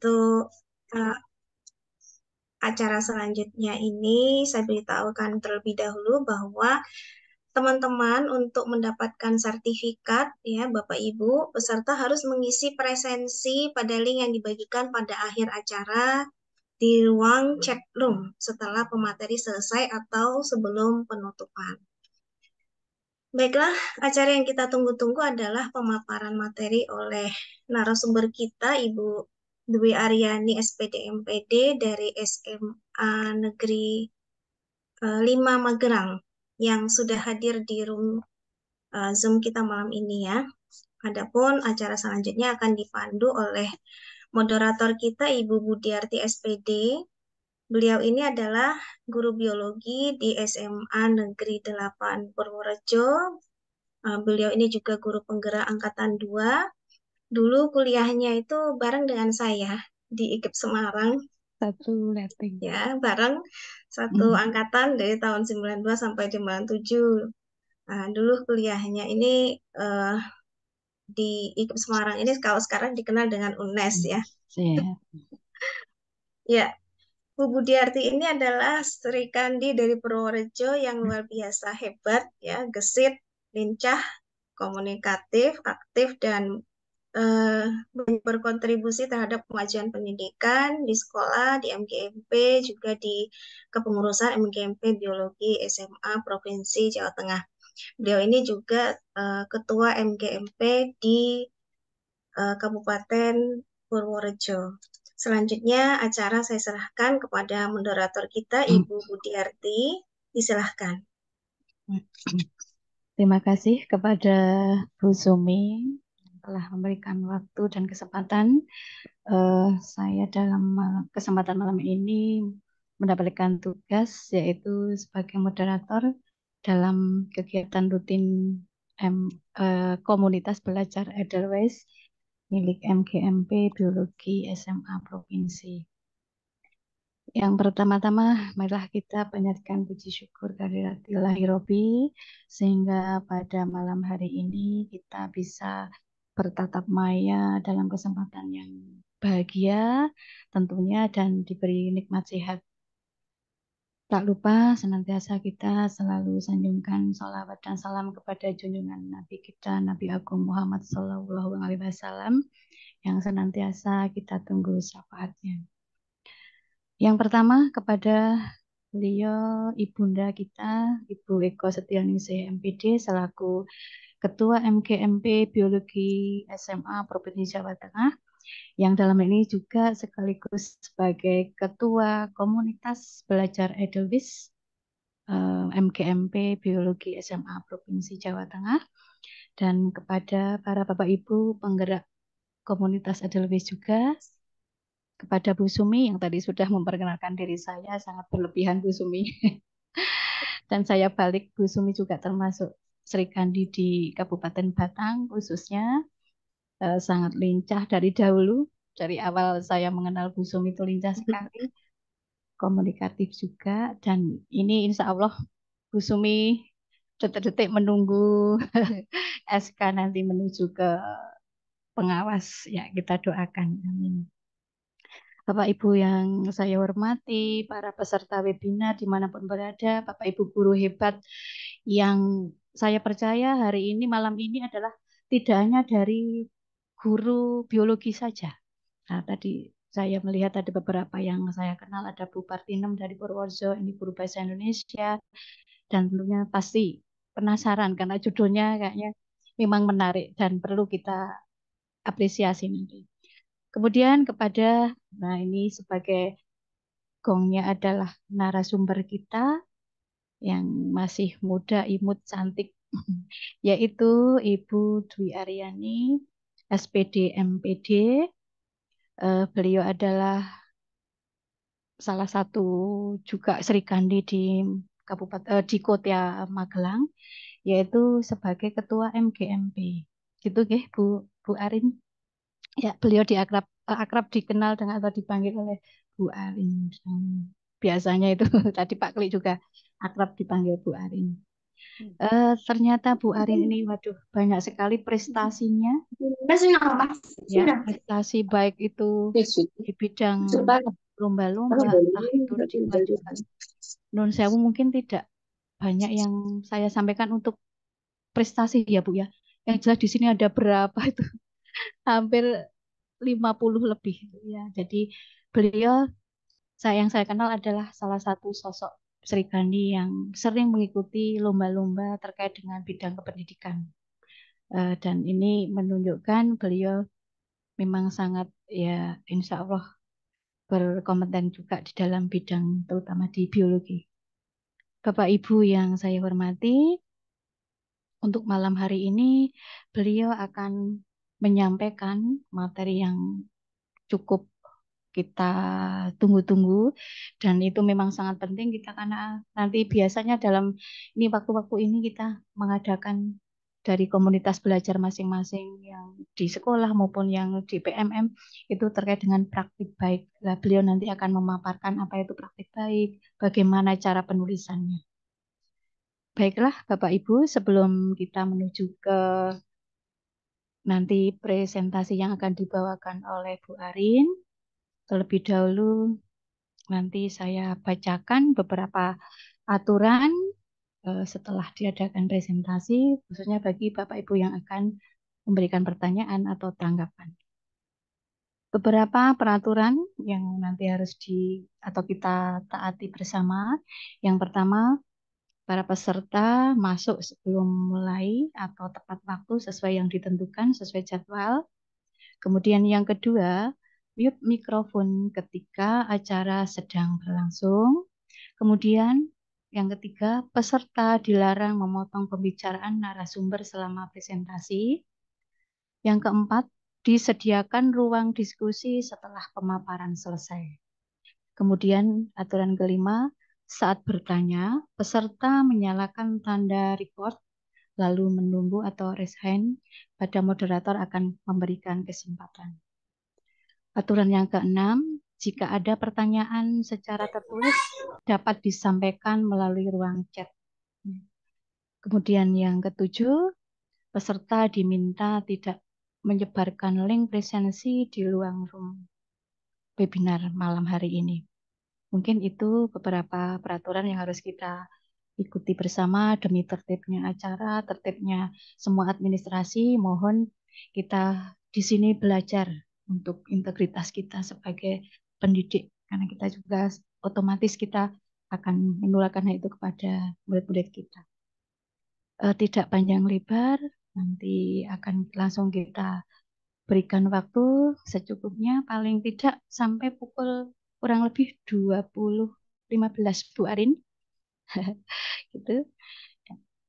untuk uh, eh, acara selanjutnya ini saya beritahukan terlebih dahulu bahwa teman-teman untuk mendapatkan sertifikat ya Bapak Ibu peserta harus mengisi presensi pada link yang dibagikan pada akhir acara di ruang chat room setelah pemateri selesai atau sebelum penutupan. Baiklah, acara yang kita tunggu-tunggu adalah pemaparan materi oleh narasumber kita Ibu Dwi Aryani SPD MPD dari SMA Negeri 5 eh, Magerang yang sudah hadir di room eh, Zoom kita malam ini ya. Adapun acara selanjutnya akan dipandu oleh moderator kita Ibu Budiarti SPD. Beliau ini adalah guru biologi di SMA Negeri 8 Purworejo. Eh, beliau ini juga guru penggerak angkatan 2 dulu kuliahnya itu bareng dengan saya di IKIP Semarang. Satu letting. Ya, bareng satu hmm. angkatan dari tahun 92 sampai 97. Nah, dulu kuliahnya ini uh, di IKIP Semarang ini kalau sekarang dikenal dengan UNES ya. Yeah. ya, Bu Budiarti ini adalah Sri Kandi dari Purworejo yang luar biasa hebat ya, gesit, lincah, komunikatif, aktif dan uh, berkontribusi terhadap kemajuan pendidikan di sekolah, di MGMP, juga di kepengurusan MGMP Biologi SMA Provinsi Jawa Tengah. Beliau ini juga uh, ketua MGMP di uh, Kabupaten Purworejo. Selanjutnya acara saya serahkan kepada moderator kita hmm. Ibu Budiarti. Disilahkan. Terima kasih kepada Bu Sumi telah memberikan waktu dan kesempatan. Uh, saya dalam kesempatan malam ini mendapatkan tugas yaitu sebagai moderator dalam kegiatan rutin M, uh, komunitas belajar Edelweiss milik MGMP Biologi SMA Provinsi. Yang pertama-tama, marilah kita panjatkan puji syukur kehadirat ilahi Robi, sehingga pada malam hari ini kita bisa bertatap maya dalam kesempatan yang bahagia tentunya dan diberi nikmat sehat. Tak lupa senantiasa kita selalu sanjungkan sholawat dan salam kepada junjungan Nabi kita Nabi Agung Muhammad SAW Alaihi Wasallam yang senantiasa kita tunggu syafaatnya. Yang pertama kepada beliau ibunda kita Ibu Eko Setianingsih MPD selaku Ketua MKMP Biologi SMA Provinsi Jawa Tengah, yang dalam ini juga sekaligus sebagai Ketua Komunitas Belajar Edelwis eh, MGMP MKMP Biologi SMA Provinsi Jawa Tengah, dan kepada para Bapak Ibu penggerak komunitas Edelwis juga, kepada Bu Sumi yang tadi sudah memperkenalkan diri saya, sangat berlebihan Bu Sumi. dan saya balik Bu Sumi juga termasuk Serikandi di Kabupaten Batang khususnya eh, sangat lincah dari dahulu. Dari awal saya mengenal Bu Sum itu lincah mm-hmm. sekali, komunikatif juga. Dan ini insya Allah Bu Sumi detik-detik menunggu SK nanti menuju ke pengawas. Ya kita doakan. Amin. Bapak Ibu yang saya hormati, para peserta webinar dimanapun berada, Bapak Ibu guru hebat yang saya percaya hari ini malam ini adalah tidak hanya dari guru biologi saja. Nah, tadi saya melihat ada beberapa yang saya kenal, ada Bu Partinem dari Purworejo, ini guru bahasa Indonesia, dan tentunya pasti penasaran karena judulnya kayaknya memang menarik dan perlu kita apresiasi nanti. Kemudian kepada, nah ini sebagai gongnya adalah narasumber kita, yang masih muda, imut, cantik, yaitu Ibu Dwi Aryani, SPD MPD. Uh, eh, beliau adalah salah satu juga sri kandi di Kabupaten uh, di Kota Magelang, yaitu sebagai Ketua MGMP. Gitu, ya, Bu Bu Arin. Ya, beliau diakrab eh, akrab dikenal dengan atau dipanggil oleh Bu Arin. Biasanya itu tadi Pak Kli juga akrab dipanggil Bu Arin. Uh, ternyata Bu hmm. Arin ini waduh banyak sekali prestasinya. Ya, prestasi baik itu di bidang lomba-lomba, itu non sewu mungkin tidak banyak yang saya sampaikan untuk prestasi ya Bu ya. Yang jelas di sini ada berapa itu hampir 50 lebih ya. Jadi beliau saya yang saya kenal adalah salah satu sosok Sri Kandi yang sering mengikuti lomba-lomba terkait dengan bidang kependidikan. Eh, dan ini menunjukkan beliau memang sangat ya insya Allah berkompeten juga di dalam bidang terutama di biologi. Bapak Ibu yang saya hormati, untuk malam hari ini beliau akan menyampaikan materi yang cukup kita tunggu-tunggu dan itu memang sangat penting kita karena nanti biasanya dalam ini waktu-waktu ini kita mengadakan dari komunitas belajar masing-masing yang di sekolah maupun yang di PMM itu terkait dengan praktik baik. Lah beliau nanti akan memaparkan apa itu praktik baik, bagaimana cara penulisannya. Baiklah Bapak Ibu, sebelum kita menuju ke nanti presentasi yang akan dibawakan oleh Bu Arin, Terlebih dahulu nanti saya bacakan beberapa aturan eh, setelah diadakan presentasi, khususnya bagi Bapak Ibu yang akan memberikan pertanyaan atau tanggapan. Beberapa peraturan yang nanti harus di atau kita taati bersama. Yang pertama, para peserta masuk sebelum mulai atau tepat waktu sesuai yang ditentukan, sesuai jadwal. Kemudian yang kedua, mute mikrofon ketika acara sedang berlangsung. Kemudian yang ketiga, peserta dilarang memotong pembicaraan narasumber selama presentasi. Yang keempat, disediakan ruang diskusi setelah pemaparan selesai. Kemudian aturan kelima, saat bertanya, peserta menyalakan tanda record lalu menunggu atau raise hand pada moderator akan memberikan kesempatan. Aturan yang keenam, jika ada pertanyaan secara tertulis dapat disampaikan melalui ruang chat. Kemudian yang ketujuh, peserta diminta tidak menyebarkan link presensi di ruang room webinar malam hari ini. Mungkin itu beberapa peraturan yang harus kita ikuti bersama demi tertibnya acara, tertibnya semua administrasi. Mohon kita di sini belajar untuk integritas kita sebagai pendidik karena kita juga otomatis kita akan menularkan hal itu kepada murid-murid kita. E, tidak panjang lebar, nanti akan langsung kita berikan waktu secukupnya paling tidak sampai pukul kurang lebih 20 15 Bu Arin. gitu.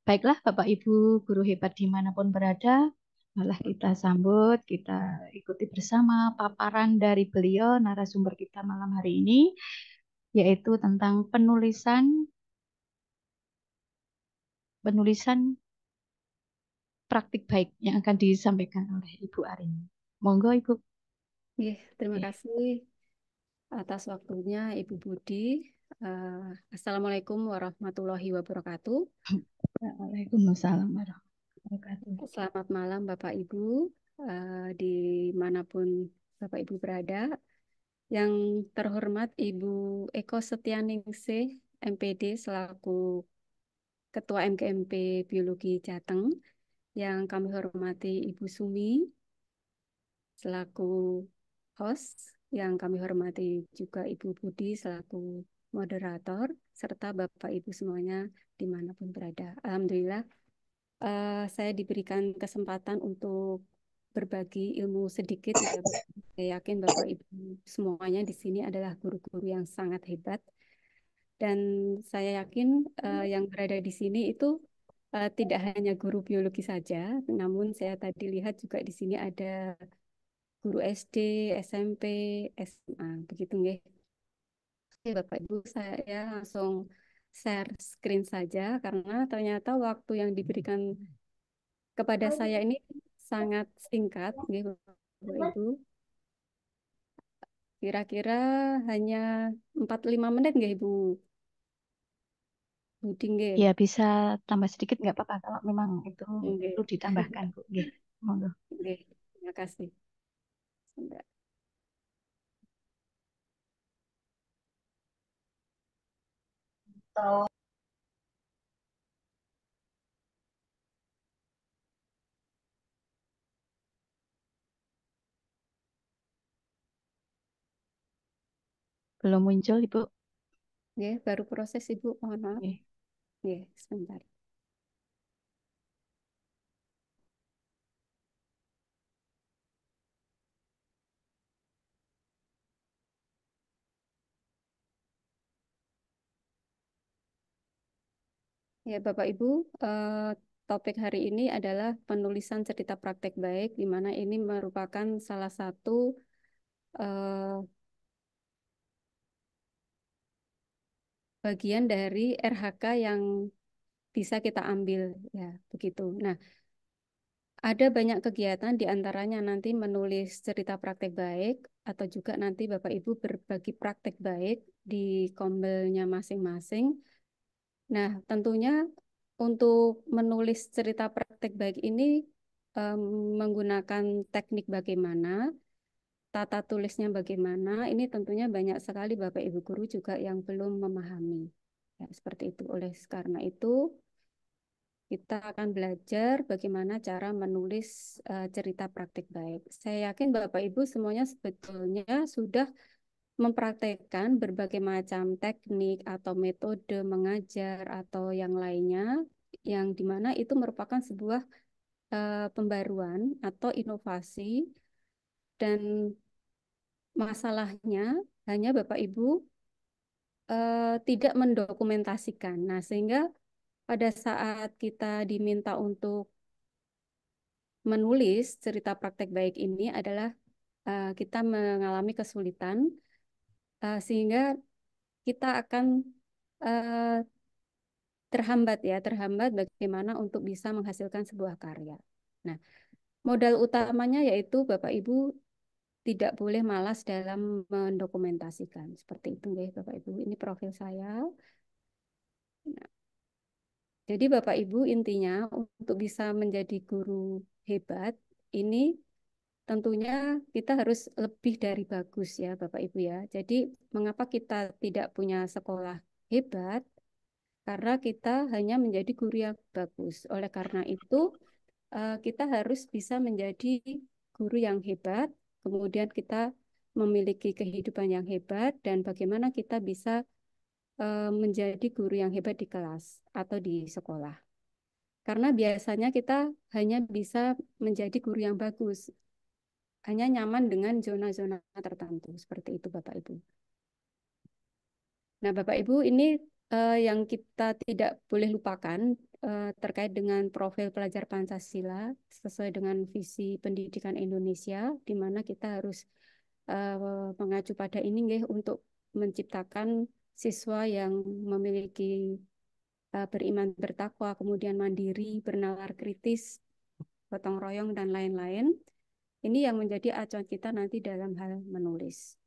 Baiklah Bapak Ibu guru hebat dimanapun berada, malah kita sambut, kita ikuti bersama paparan dari beliau narasumber kita malam hari ini yaitu tentang penulisan penulisan praktik baik yang akan disampaikan oleh Ibu Arini. Monggo Ibu. Yeah, terima yeah. kasih atas waktunya Ibu Budi. Uh, Assalamualaikum warahmatullahi wabarakatuh. Waalaikumsalam warahmatullahi wabarakatuh. Selamat malam Bapak Ibu uh, eh, manapun Bapak Ibu berada. Yang terhormat Ibu Eko Setianingsih, MPD selaku Ketua MKMP Biologi Jateng. Yang kami hormati Ibu Sumi selaku host. Yang kami hormati juga Ibu Budi selaku moderator serta Bapak Ibu semuanya dimanapun berada. Alhamdulillah uh, saya diberikan kesempatan untuk berbagi ilmu sedikit. Saya yakin Bapak Ibu semuanya di sini adalah guru-guru yang sangat hebat. Dan saya yakin uh, yang berada di sini itu uh, tidak hanya guru biologi saja, namun saya tadi lihat juga di sini ada guru SD, SMP, SMA, begitu nggih. Bapak Ibu, saya langsung share screen saja karena ternyata waktu yang diberikan kepada saya ini sangat singkat, gitu, Bapak Ibu. Kira-kira hanya 4-5 menit nggih Ibu? Buding? nggih. Ya bisa tambah sedikit nggak apa-apa kalau memang itu perlu ditambahkan Bu. Nggih. Monggo. Nggih. Terima kasih. atau Belum muncul, Ibu. Ya, baru proses Ibu, mohon maaf. Oke. Ya, sebentar. Ya, Bapak Ibu, eh, topik hari ini adalah penulisan cerita praktek baik, di mana ini merupakan salah satu eh, bagian dari RHK yang bisa kita ambil, ya begitu. Nah, ada banyak kegiatan diantaranya nanti menulis cerita praktek baik atau juga nanti Bapak Ibu berbagi praktek baik di kombelnya masing-masing Nah, tentunya untuk menulis cerita praktek baik ini um, menggunakan teknik bagaimana, tata tulisnya bagaimana, ini tentunya banyak sekali Bapak Ibu guru juga yang belum memahami. Ya, seperti itu. Oleh karena itu, kita akan belajar bagaimana cara menulis uh, cerita praktik baik. Saya yakin Bapak Ibu semuanya sebetulnya sudah mempraktekkan berbagai macam teknik atau metode mengajar atau yang lainnya yang dimana itu merupakan sebuah uh, pembaruan atau inovasi dan masalahnya hanya Bapak Ibu uh, tidak mendokumentasikan. Nah, sehingga pada saat kita diminta untuk menulis cerita praktek baik ini adalah eh, kita mengalami kesulitan uh, sehingga kita akan uh, terhambat ya, terhambat bagaimana untuk bisa menghasilkan sebuah karya. Nah, modal utamanya yaitu Bapak Ibu tidak boleh malas dalam mendokumentasikan. Seperti itu ya Bapak Ibu. Ini profil saya. Nah, jadi Bapak Ibu intinya untuk bisa menjadi guru hebat ini tentunya kita harus lebih dari bagus ya Bapak Ibu ya. Jadi mengapa kita tidak punya sekolah hebat? Karena kita hanya menjadi guru yang bagus. Oleh karena itu eh, kita harus bisa menjadi guru yang hebat, kemudian kita memiliki kehidupan yang hebat dan bagaimana kita bisa eh, menjadi guru yang hebat di kelas atau di sekolah. Karena biasanya kita hanya bisa menjadi guru yang bagus, hanya nyaman dengan zona-zona tertentu seperti itu Bapak Ibu. Nah Bapak Ibu ini uh, yang kita tidak boleh lupakan uh, terkait dengan profil pelajar Pancasila sesuai dengan visi pendidikan Indonesia di mana kita harus uh, mengacu pada ini nggih untuk menciptakan siswa yang memiliki uh, beriman bertakwa kemudian mandiri bernalar kritis gotong royong dan lain-lain ini yang menjadi acuan kita nanti dalam hal menulis.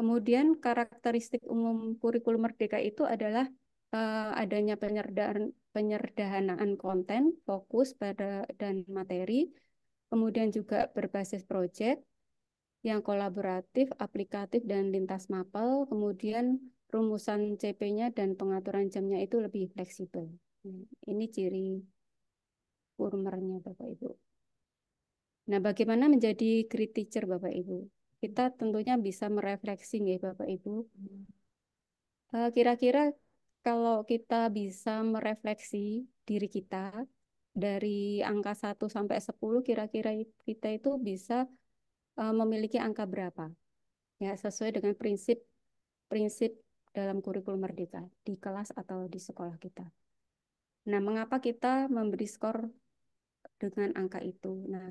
Kemudian karakteristik umum kurikulum merdeka itu adalah eh, adanya penyerdaan, penyerdahanaan konten, fokus pada dan materi, kemudian juga berbasis proyek yang kolaboratif, aplikatif, dan lintas mapel, kemudian rumusan CP-nya dan pengaturan jamnya itu lebih fleksibel. Hmm, ini ciri kurmernya Bapak Ibu. Nah, bagaimana menjadi great teacher Bapak Ibu? Kita tentunya bisa merefleksi ya Bapak Ibu. Hmm. Eh, kira-kira kalau kita bisa merefleksi diri kita dari angka 1 sampai 10 kira-kira kita itu bisa eh, memiliki angka berapa? Ya, sesuai dengan prinsip prinsip dalam kurikulum merdeka di kelas atau di sekolah kita. Nah, mengapa kita memberi skor dengan angka itu? Nah,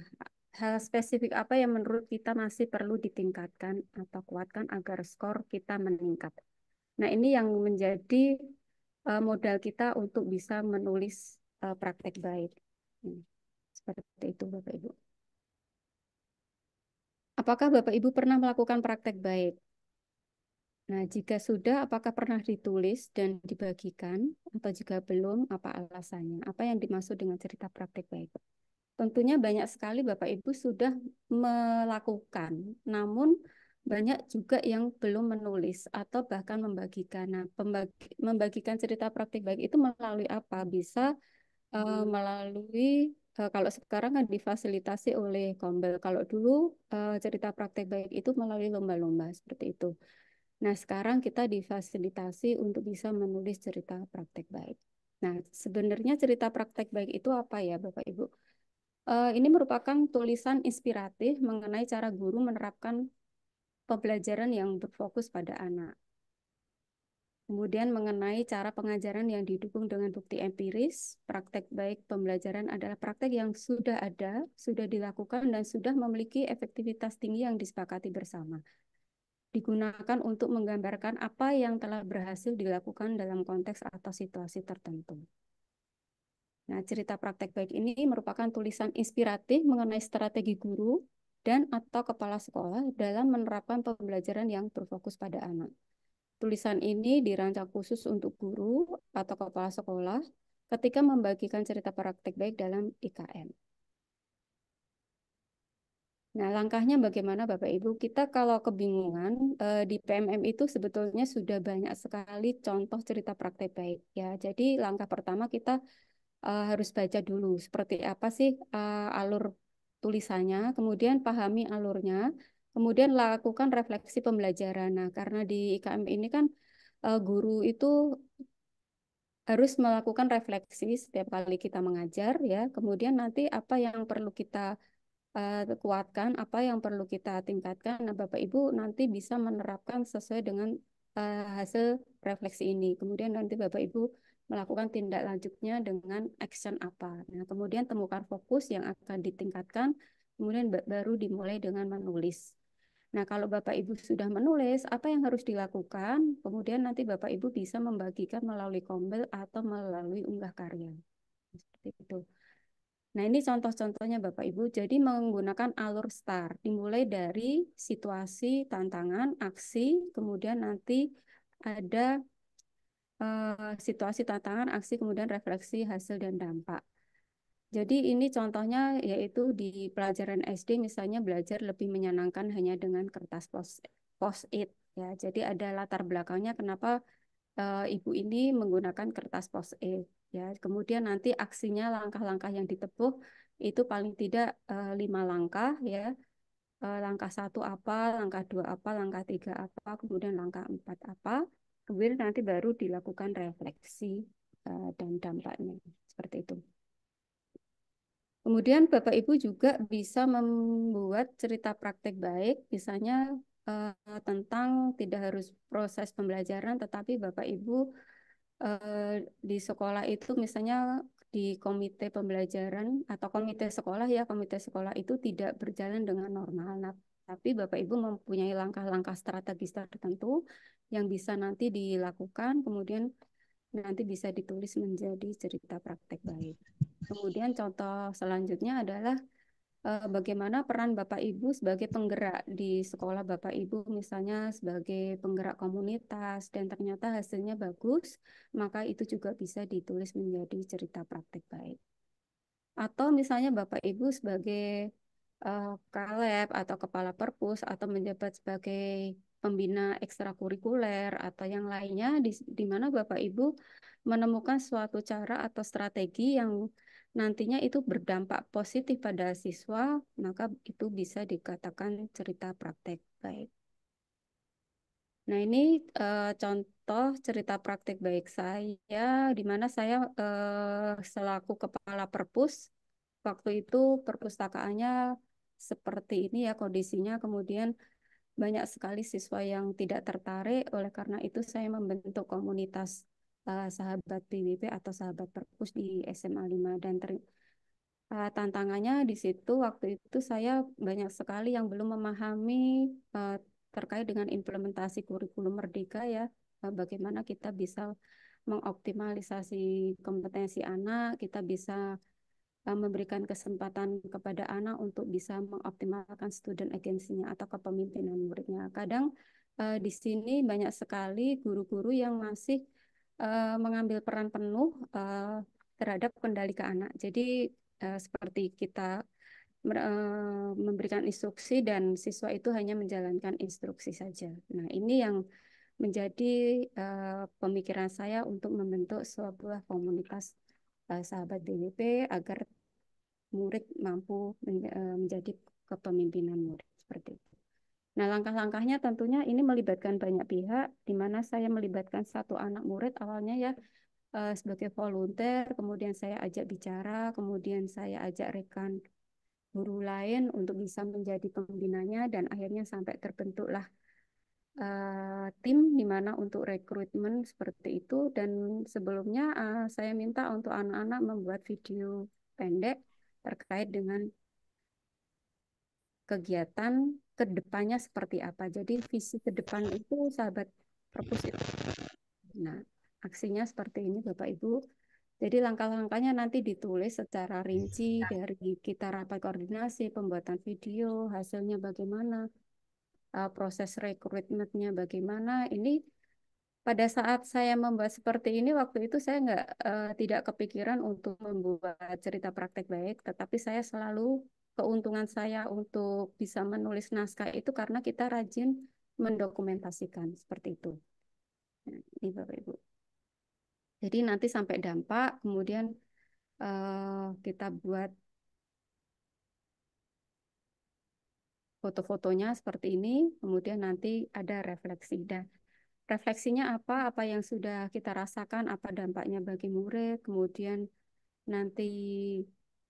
hal spesifik apa yang menurut kita masih perlu ditingkatkan atau kuatkan agar skor kita meningkat. Nah, ini yang menjadi uh, modal kita untuk bisa menulis uh, praktek baik. Hmm. Seperti itu, Bapak Ibu. Apakah Bapak Ibu pernah melakukan praktek baik? Nah, jika sudah, apakah pernah ditulis dan dibagikan, atau jika belum, apa alasannya? Apa yang dimaksud dengan cerita praktek baik? Tentunya banyak sekali Bapak Ibu sudah melakukan, namun banyak juga yang belum menulis atau bahkan membagikan. Nah, pembagi, membagikan cerita praktik baik itu melalui apa? Bisa uh, melalui uh, kalau sekarang kan difasilitasi oleh Kombel. Kalau dulu uh, cerita praktik baik itu melalui lomba-lomba seperti itu. Nah, sekarang kita difasilitasi untuk bisa menulis cerita praktik baik. Nah, sebenarnya cerita praktek baik itu apa ya, Bapak Ibu? Uh, ini merupakan tulisan inspiratif mengenai cara guru menerapkan pembelajaran yang berfokus pada anak. Kemudian mengenai cara pengajaran yang didukung dengan bukti empiris, praktek baik pembelajaran adalah praktek yang sudah ada, sudah dilakukan, dan sudah memiliki efektivitas tinggi yang disepakati bersama. Digunakan untuk menggambarkan apa yang telah berhasil dilakukan dalam konteks atau situasi tertentu. Nah, cerita praktek baik ini merupakan tulisan inspiratif mengenai strategi guru dan atau kepala sekolah dalam menerapkan pembelajaran yang berfokus pada anak. Tulisan ini dirancang khusus untuk guru atau kepala sekolah ketika membagikan cerita praktek baik dalam IKM. Nah, langkahnya bagaimana Bapak Ibu? Kita kalau kebingungan eh, di PMM itu sebetulnya sudah banyak sekali contoh cerita praktek baik ya. Jadi langkah pertama kita uh, harus baca dulu seperti apa sih uh, alur tulisannya, kemudian pahami alurnya, kemudian lakukan refleksi pembelajaran. Nah, karena di IKM ini kan uh, guru itu harus melakukan refleksi setiap kali kita mengajar ya. Kemudian nanti apa yang perlu kita kuatkan, apa yang perlu kita tingkatkan. Nah, Bapak Ibu nanti bisa menerapkan sesuai dengan uh, hasil refleksi ini. Kemudian nanti Bapak Ibu melakukan tindak lanjutnya dengan action apa. Nah, kemudian temukan fokus yang akan ditingkatkan, kemudian baru dimulai dengan menulis. Nah, kalau Bapak Ibu sudah menulis, apa yang harus dilakukan? Kemudian nanti Bapak Ibu bisa membagikan melalui kombel atau melalui unggah karya. Seperti itu. Nah, ini contoh-contohnya Bapak Ibu. Jadi menggunakan alur STAR, dimulai dari situasi, tantangan, aksi, kemudian nanti ada Eh, situasi tantangan, aksi, kemudian refleksi, hasil, dan dampak. Jadi ini contohnya yaitu di pelajaran SD misalnya belajar lebih menyenangkan hanya dengan kertas pos post it ya. Jadi ada latar belakangnya kenapa uh, ibu ini menggunakan kertas post it ya. Kemudian nanti aksinya langkah-langkah yang ditepuh itu paling tidak uh, lima langkah ya. Uh, langkah satu apa, langkah dua apa, langkah tiga apa, kemudian langkah empat apa kemudian nanti baru dilakukan refleksi eh, dan dampaknya seperti itu. Kemudian Bapak Ibu juga bisa membuat cerita praktek baik, misalnya eh, tentang tidak harus proses pembelajaran, tetapi Bapak Ibu eh, di sekolah itu misalnya di komite pembelajaran atau komite sekolah ya, komite sekolah itu tidak berjalan dengan normal. Nah, tapi Bapak Ibu mempunyai langkah-langkah strategis tertentu yang bisa nanti dilakukan, kemudian nanti bisa ditulis menjadi cerita praktek baik. Kemudian contoh selanjutnya adalah eh, bagaimana peran Bapak Ibu sebagai penggerak di sekolah Bapak Ibu misalnya sebagai penggerak komunitas dan ternyata hasilnya bagus, maka itu juga bisa ditulis menjadi cerita praktek baik. Atau misalnya Bapak Ibu sebagai uh, kaleb atau kepala perpus atau menjabat sebagai pembina ekstrakurikuler atau yang lainnya di, di mana Bapak Ibu menemukan suatu cara atau strategi yang nantinya itu berdampak positif pada siswa, maka itu bisa dikatakan cerita praktek baik. Nah, ini uh, contoh cerita praktek baik saya, di mana saya uh, selaku kepala perpus, waktu itu perpustakaannya seperti ini ya kondisinya kemudian banyak sekali siswa yang tidak tertarik oleh karena itu saya membentuk komunitas uh, sahabat PBB atau sahabat perpus di SMA 5 dan ter uh, tantangannya di situ waktu itu saya banyak sekali yang belum memahami uh, terkait dengan implementasi kurikulum merdeka ya uh, bagaimana kita bisa mengoptimalisasi kompetensi anak kita bisa memberikan kesempatan kepada anak untuk bisa mengoptimalkan student agency-nya atau kepemimpinan muridnya. Kadang uh, di sini banyak sekali guru-guru yang masih uh, mengambil peran penuh uh, terhadap kendali ke anak. Jadi uh, seperti kita uh, memberikan instruksi dan siswa itu hanya menjalankan instruksi saja. Nah, ini yang menjadi uh, pemikiran saya untuk membentuk sebuah komunitas uh, sahabat DWP agar murid mampu eh, menjadi kepemimpinan murid seperti itu. Nah, langkah-langkahnya tentunya ini melibatkan banyak pihak, di mana saya melibatkan satu anak murid awalnya ya eh, sebagai volunteer, kemudian saya ajak bicara, kemudian saya ajak rekan guru lain untuk bisa menjadi pembinanya, dan akhirnya sampai terbentuklah uh, tim di mana untuk rekrutmen seperti itu. Dan sebelumnya uh, saya minta untuk anak-anak membuat video pendek terkait dengan kegiatan kedepannya seperti apa. Jadi visi ke depan itu sahabat perpus itu. Nah, aksinya seperti ini Bapak Ibu. Jadi langkah-langkahnya nanti ditulis secara rinci iya. dari kita rapat koordinasi, pembuatan video, hasilnya bagaimana, eh, proses rekrutmennya bagaimana. Ini pada saat saya membuat seperti ini waktu itu saya nggak uh, tidak kepikiran untuk membuat cerita praktek baik, tetapi saya selalu keuntungan saya untuk bisa menulis naskah itu karena kita rajin mendokumentasikan seperti itu. Nah, ini Bapak Ibu. Jadi nanti sampai dampak, kemudian uh, kita buat foto-fotonya seperti ini, kemudian nanti ada refleksi. Dan nah, refleksinya apa, apa yang sudah kita rasakan, apa dampaknya bagi murid, kemudian nanti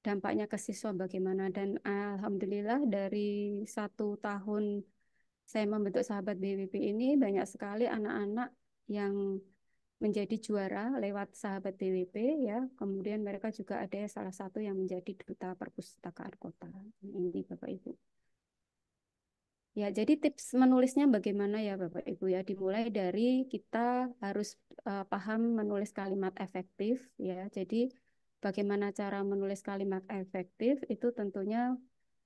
dampaknya ke siswa bagaimana. Dan alhamdulillah dari satu tahun saya membentuk sahabat BWP ini banyak sekali anak-anak yang menjadi juara lewat sahabat BWP ya. Kemudian mereka juga ada salah satu yang menjadi duta perpustakaan kota. Ini Bapak Ibu. Ya, jadi tips menulisnya bagaimana ya Bapak Ibu ya? Dimulai dari kita harus uh, paham menulis kalimat efektif ya. Jadi bagaimana cara menulis kalimat efektif itu tentunya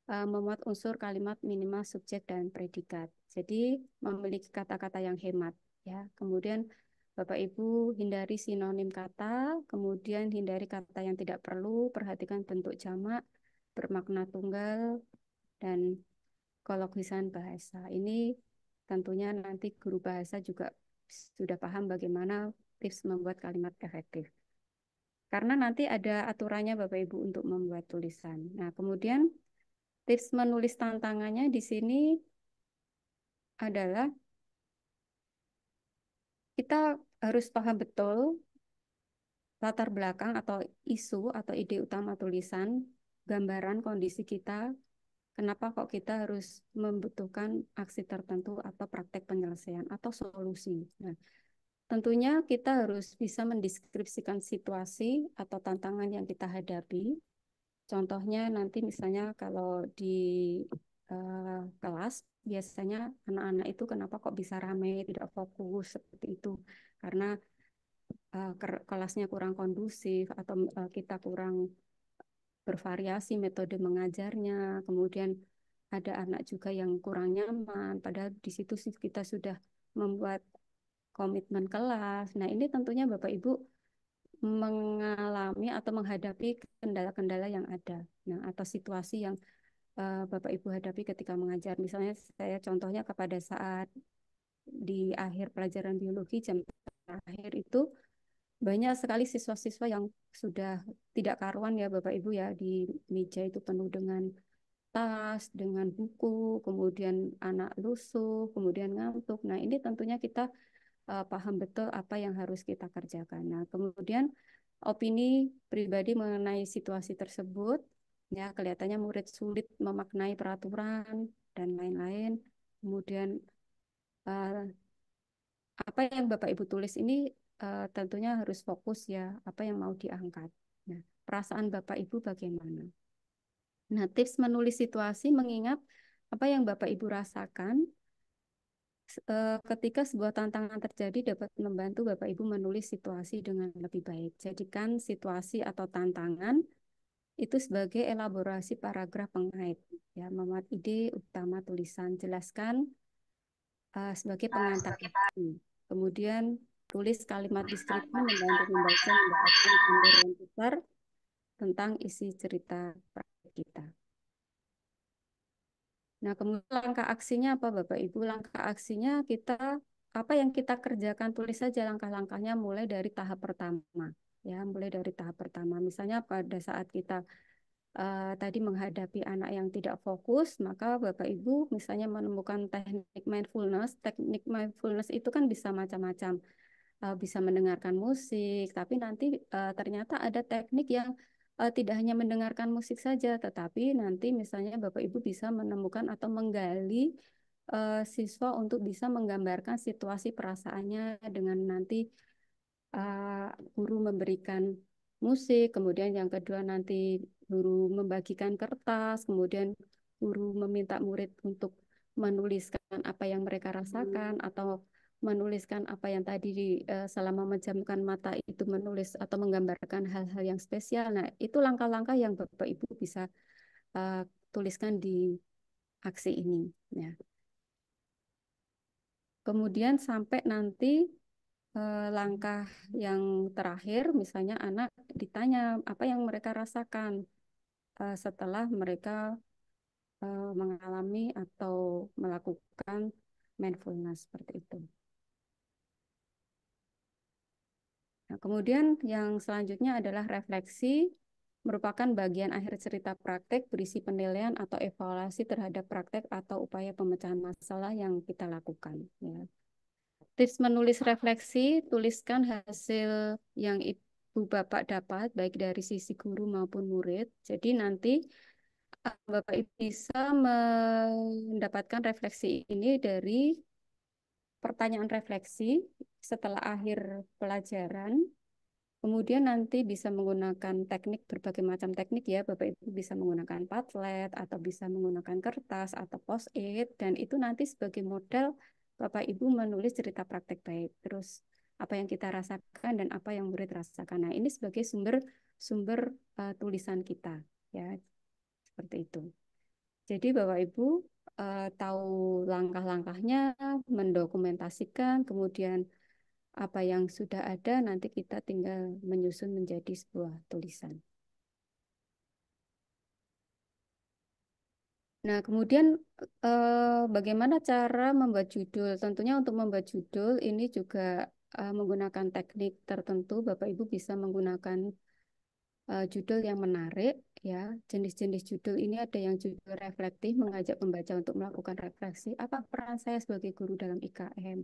uh, memuat unsur kalimat minimal subjek dan predikat. Jadi memiliki kata-kata yang hemat ya. Kemudian Bapak Ibu hindari sinonim kata, kemudian hindari kata yang tidak perlu, perhatikan bentuk jamak, bermakna tunggal dan kologisan bahasa. Ini tentunya nanti guru bahasa juga sudah paham bagaimana tips membuat kalimat efektif. Karena nanti ada aturannya Bapak Ibu untuk membuat tulisan. Nah, kemudian tips menulis tantangannya di sini adalah kita harus paham betul latar belakang atau isu atau ide utama tulisan, gambaran kondisi kita, kenapa kok kita harus membutuhkan aksi tertentu atau praktek penyelesaian atau solusi. Nah, tentunya kita harus bisa mendeskripsikan situasi atau tantangan yang kita hadapi. Contohnya nanti misalnya kalau di uh, kelas biasanya anak-anak itu kenapa kok bisa rame, tidak fokus seperti itu. Karena uh, kelasnya kurang kondusif atau uh, kita kurang bervariasi metode mengajarnya, kemudian ada anak juga yang kurang nyaman, padahal di situ kita sudah membuat komitmen kelas. Nah, ini tentunya Bapak Ibu mengalami atau menghadapi kendala-kendala yang ada, nah atau situasi yang uh, Bapak Ibu hadapi ketika mengajar. Misalnya saya contohnya kepada saat di akhir pelajaran biologi jam terakhir itu banyak sekali siswa-siswa yang sudah tidak karuan ya Bapak Ibu ya di meja itu penuh dengan tas, dengan buku, kemudian anak lusuh, kemudian ngantuk. Nah, ini tentunya kita uh, paham betul apa yang harus kita kerjakan. Nah, kemudian opini pribadi mengenai situasi tersebut ya kelihatannya murid sulit memaknai peraturan dan lain-lain. Kemudian uh, apa yang Bapak Ibu tulis ini uh, tentunya harus fokus ya apa yang mau diangkat. Nah, perasaan Bapak Ibu bagaimana? Nah, tips menulis situasi mengingat apa yang Bapak Ibu rasakan eh, ketika sebuah tantangan terjadi dapat membantu Bapak Ibu menulis situasi dengan lebih baik. Jadikan situasi atau tantangan itu sebagai elaborasi paragraf pengait ya memuat ide utama tulisan jelaskan uh, sebagai ah, pengantar kemudian Tulis kalimat istriku membantu membaca mendapatkan yang besar tentang isi cerita praktik kita. Nah, kemudian langkah aksinya apa Bapak Ibu? Langkah aksinya kita apa yang kita kerjakan tulis saja langkah-langkahnya mulai dari tahap pertama ya, mulai dari tahap pertama. Misalnya pada saat kita uh, tadi menghadapi anak yang tidak fokus, maka Bapak Ibu misalnya menemukan teknik mindfulness. Teknik mindfulness itu kan bisa macam-macam uh, bisa mendengarkan musik, tapi nanti uh, ternyata ada teknik yang uh, tidak hanya mendengarkan musik saja, tetapi nanti misalnya Bapak Ibu bisa menemukan atau menggali uh, siswa untuk bisa menggambarkan situasi perasaannya dengan nanti uh, guru memberikan musik, kemudian yang kedua nanti guru membagikan kertas, kemudian guru meminta murid untuk menuliskan apa yang mereka rasakan hmm. atau menuliskan apa yang tadi uh, selama menjamkan mata itu menulis atau menggambarkan hal-hal yang spesial. Nah, itu langkah-langkah yang Bapak Ibu bisa uh, tuliskan di aksi ini. Ya. Kemudian sampai nanti eh, langkah yang terakhir, misalnya anak ditanya apa yang mereka rasakan setelah mereka mengalami atau melakukan mindfulness seperti itu. Nah, kemudian yang selanjutnya adalah refleksi merupakan bagian akhir cerita praktek berisi penilaian atau evaluasi terhadap praktek atau upaya pemecahan masalah yang kita lakukan. Ya. Tips menulis refleksi, tuliskan hasil yang ibu bapak dapat baik dari sisi guru maupun murid. Jadi nanti ah, bapak ibu bisa mendapatkan refleksi ini dari pertanyaan refleksi setelah akhir pelajaran. Kemudian nanti bisa menggunakan teknik berbagai macam teknik ya, Bapak Ibu bisa menggunakan Padlet atau bisa menggunakan kertas atau post-it dan itu nanti sebagai model Bapak Ibu menulis cerita praktek baik. Terus apa yang kita rasakan dan apa yang murid rasakan. Nah, ini sebagai sumber sumber uh, tulisan kita ya. Seperti itu. Jadi Bapak Ibu uh, tahu langkah-langkahnya, mendokumentasikan, kemudian apa yang sudah ada nanti kita tinggal menyusun menjadi sebuah tulisan. Nah, kemudian eh, bagaimana cara membuat judul? Tentunya untuk membuat judul ini juga eh, menggunakan teknik tertentu. Bapak Ibu bisa menggunakan eh, judul yang menarik ya. Jenis-jenis judul ini ada yang judul reflektif mengajak pembaca untuk melakukan refleksi apa peran saya sebagai guru dalam IKM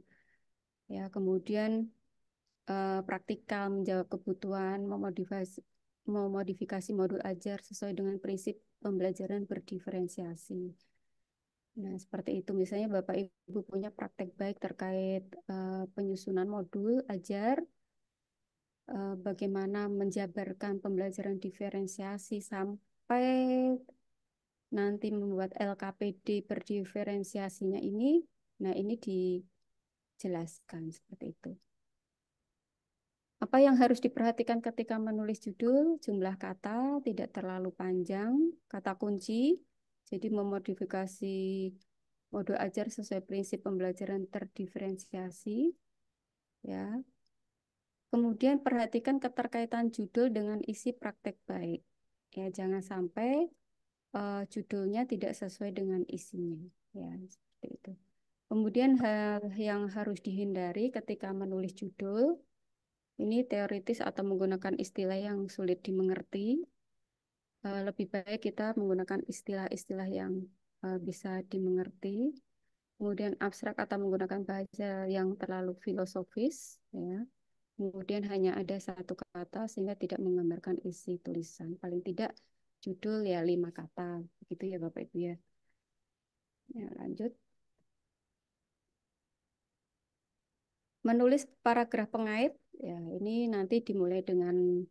ya kemudian uh, praktikal menjawab kebutuhan memodifikasi memodifikasi modul ajar sesuai dengan prinsip pembelajaran berdiferensiasi. Nah, seperti itu misalnya Bapak Ibu punya praktek baik terkait uh, penyusunan modul ajar uh, bagaimana menjabarkan pembelajaran diferensiasi sampai nanti membuat LKPD berdiferensiasinya ini. Nah, ini di jelaskan seperti itu. Apa yang harus diperhatikan ketika menulis judul? Jumlah kata tidak terlalu panjang, kata kunci, jadi memodifikasi mode ajar sesuai prinsip pembelajaran terdiferensiasi. Ya. Kemudian perhatikan keterkaitan judul dengan isi praktek baik. Ya, jangan sampai uh, judulnya tidak sesuai dengan isinya. Ya, seperti itu. Kemudian hal yang harus dihindari ketika menulis judul, ini teoritis atau menggunakan istilah yang sulit dimengerti. Eh, lebih baik kita menggunakan istilah-istilah yang eh, bisa dimengerti. Kemudian abstrak atau menggunakan bahasa yang terlalu filosofis. Ya. Kemudian hanya ada satu kata sehingga tidak menggambarkan isi tulisan. Paling tidak judul ya lima kata. Begitu ya Bapak-Ibu ya. ya lanjut. menulis paragraf pengait ya ini nanti dimulai dengan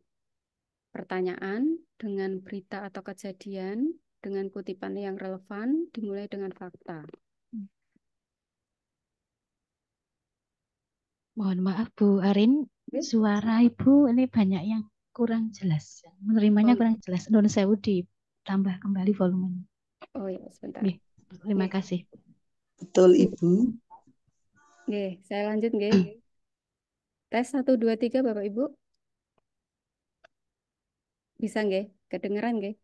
pertanyaan dengan berita atau kejadian dengan kutipan yang relevan dimulai dengan fakta mohon maaf Bu Arin suara Ibu ini banyak yang kurang jelas menerimanya oh. kurang jelas Nun Sewu tambah kembali volumenya oh ya sebentar terima iya. kasih betul Ibu Oke, saya lanjut nggih. Tes 1 2 3 Bapak Ibu. Bisa nggih? Kedengeran nggih?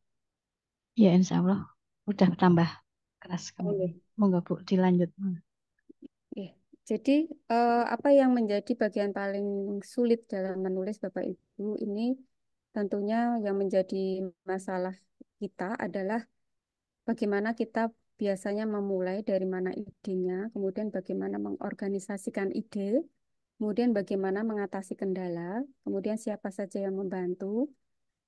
Ya, insya Allah. Udah tambah keras kamu. Oke. Monggo Bu, dilanjut. Oke. jadi eh, apa yang menjadi bagian paling sulit dalam menulis Bapak Ibu ini tentunya yang menjadi masalah kita adalah bagaimana kita biasanya memulai dari mana idenya, kemudian bagaimana mengorganisasikan ide, kemudian bagaimana mengatasi kendala, kemudian siapa saja yang membantu,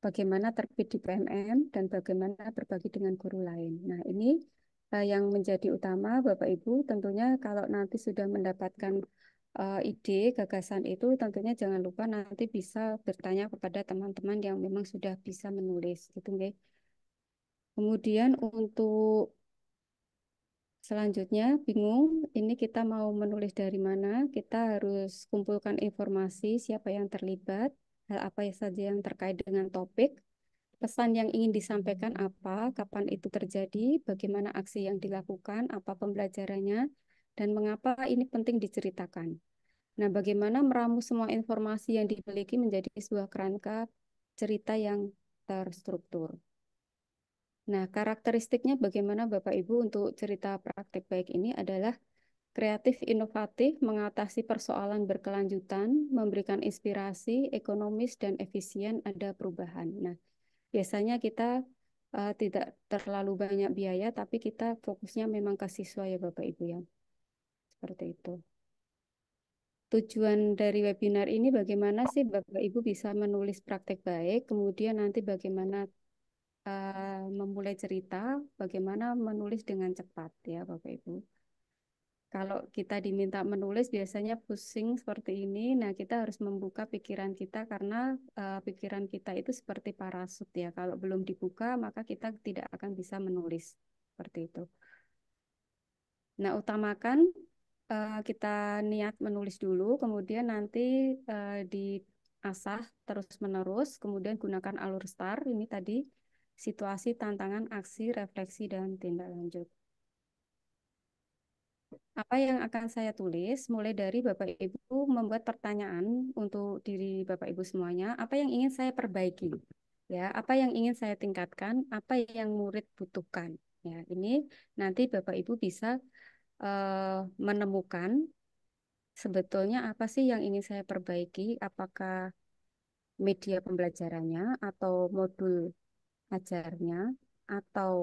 bagaimana terbit di PMM, dan bagaimana berbagi dengan guru lain. Nah, ini eh, yang menjadi utama, Bapak Ibu. Tentunya, kalau nanti sudah mendapatkan uh, ide, gagasan itu, tentunya jangan lupa nanti bisa bertanya kepada teman-teman yang memang sudah bisa menulis, gitu, Kemudian untuk Selanjutnya, bingung ini kita mau menulis dari mana, kita harus kumpulkan informasi siapa yang terlibat, hal apa saja yang terkait dengan topik, pesan yang ingin disampaikan apa, kapan itu terjadi, bagaimana aksi yang dilakukan, apa pembelajarannya, dan mengapa ini penting diceritakan. Nah, bagaimana meramu semua informasi yang dimiliki menjadi sebuah kerangka cerita yang terstruktur. Nah, karakteristiknya bagaimana Bapak Ibu untuk cerita praktik baik ini adalah kreatif inovatif mengatasi persoalan berkelanjutan, memberikan inspirasi, ekonomis, dan efisien ada perubahan. Nah, biasanya kita uh, tidak terlalu banyak biaya, tapi kita fokusnya memang ke siswa ya Bapak Ibu ya. Seperti itu. Tujuan dari webinar ini bagaimana sih Bapak Ibu bisa menulis praktek baik, kemudian nanti bagaimana Eh, memulai cerita bagaimana menulis dengan cepat ya Bapak Ibu. Kalau kita diminta menulis biasanya pusing seperti ini, nah kita harus membuka pikiran kita karena uh, pikiran kita itu seperti parasut ya. Kalau belum dibuka maka kita tidak akan bisa menulis seperti itu. Nah utamakan uh, kita niat menulis dulu, kemudian nanti uh, diasah terus menerus, kemudian gunakan alur star ini tadi situasi, tantangan, aksi, refleksi, dan tindak lanjut. Apa yang akan saya tulis mulai dari Bapak Ibu membuat pertanyaan untuk diri Bapak Ibu semuanya, apa yang ingin saya perbaiki? Ya, apa yang ingin saya tingkatkan, apa yang murid butuhkan. Ya, ini nanti Bapak Ibu bisa uh, menemukan sebetulnya apa sih yang ingin saya perbaiki, apakah media pembelajarannya atau modul ajarnya atau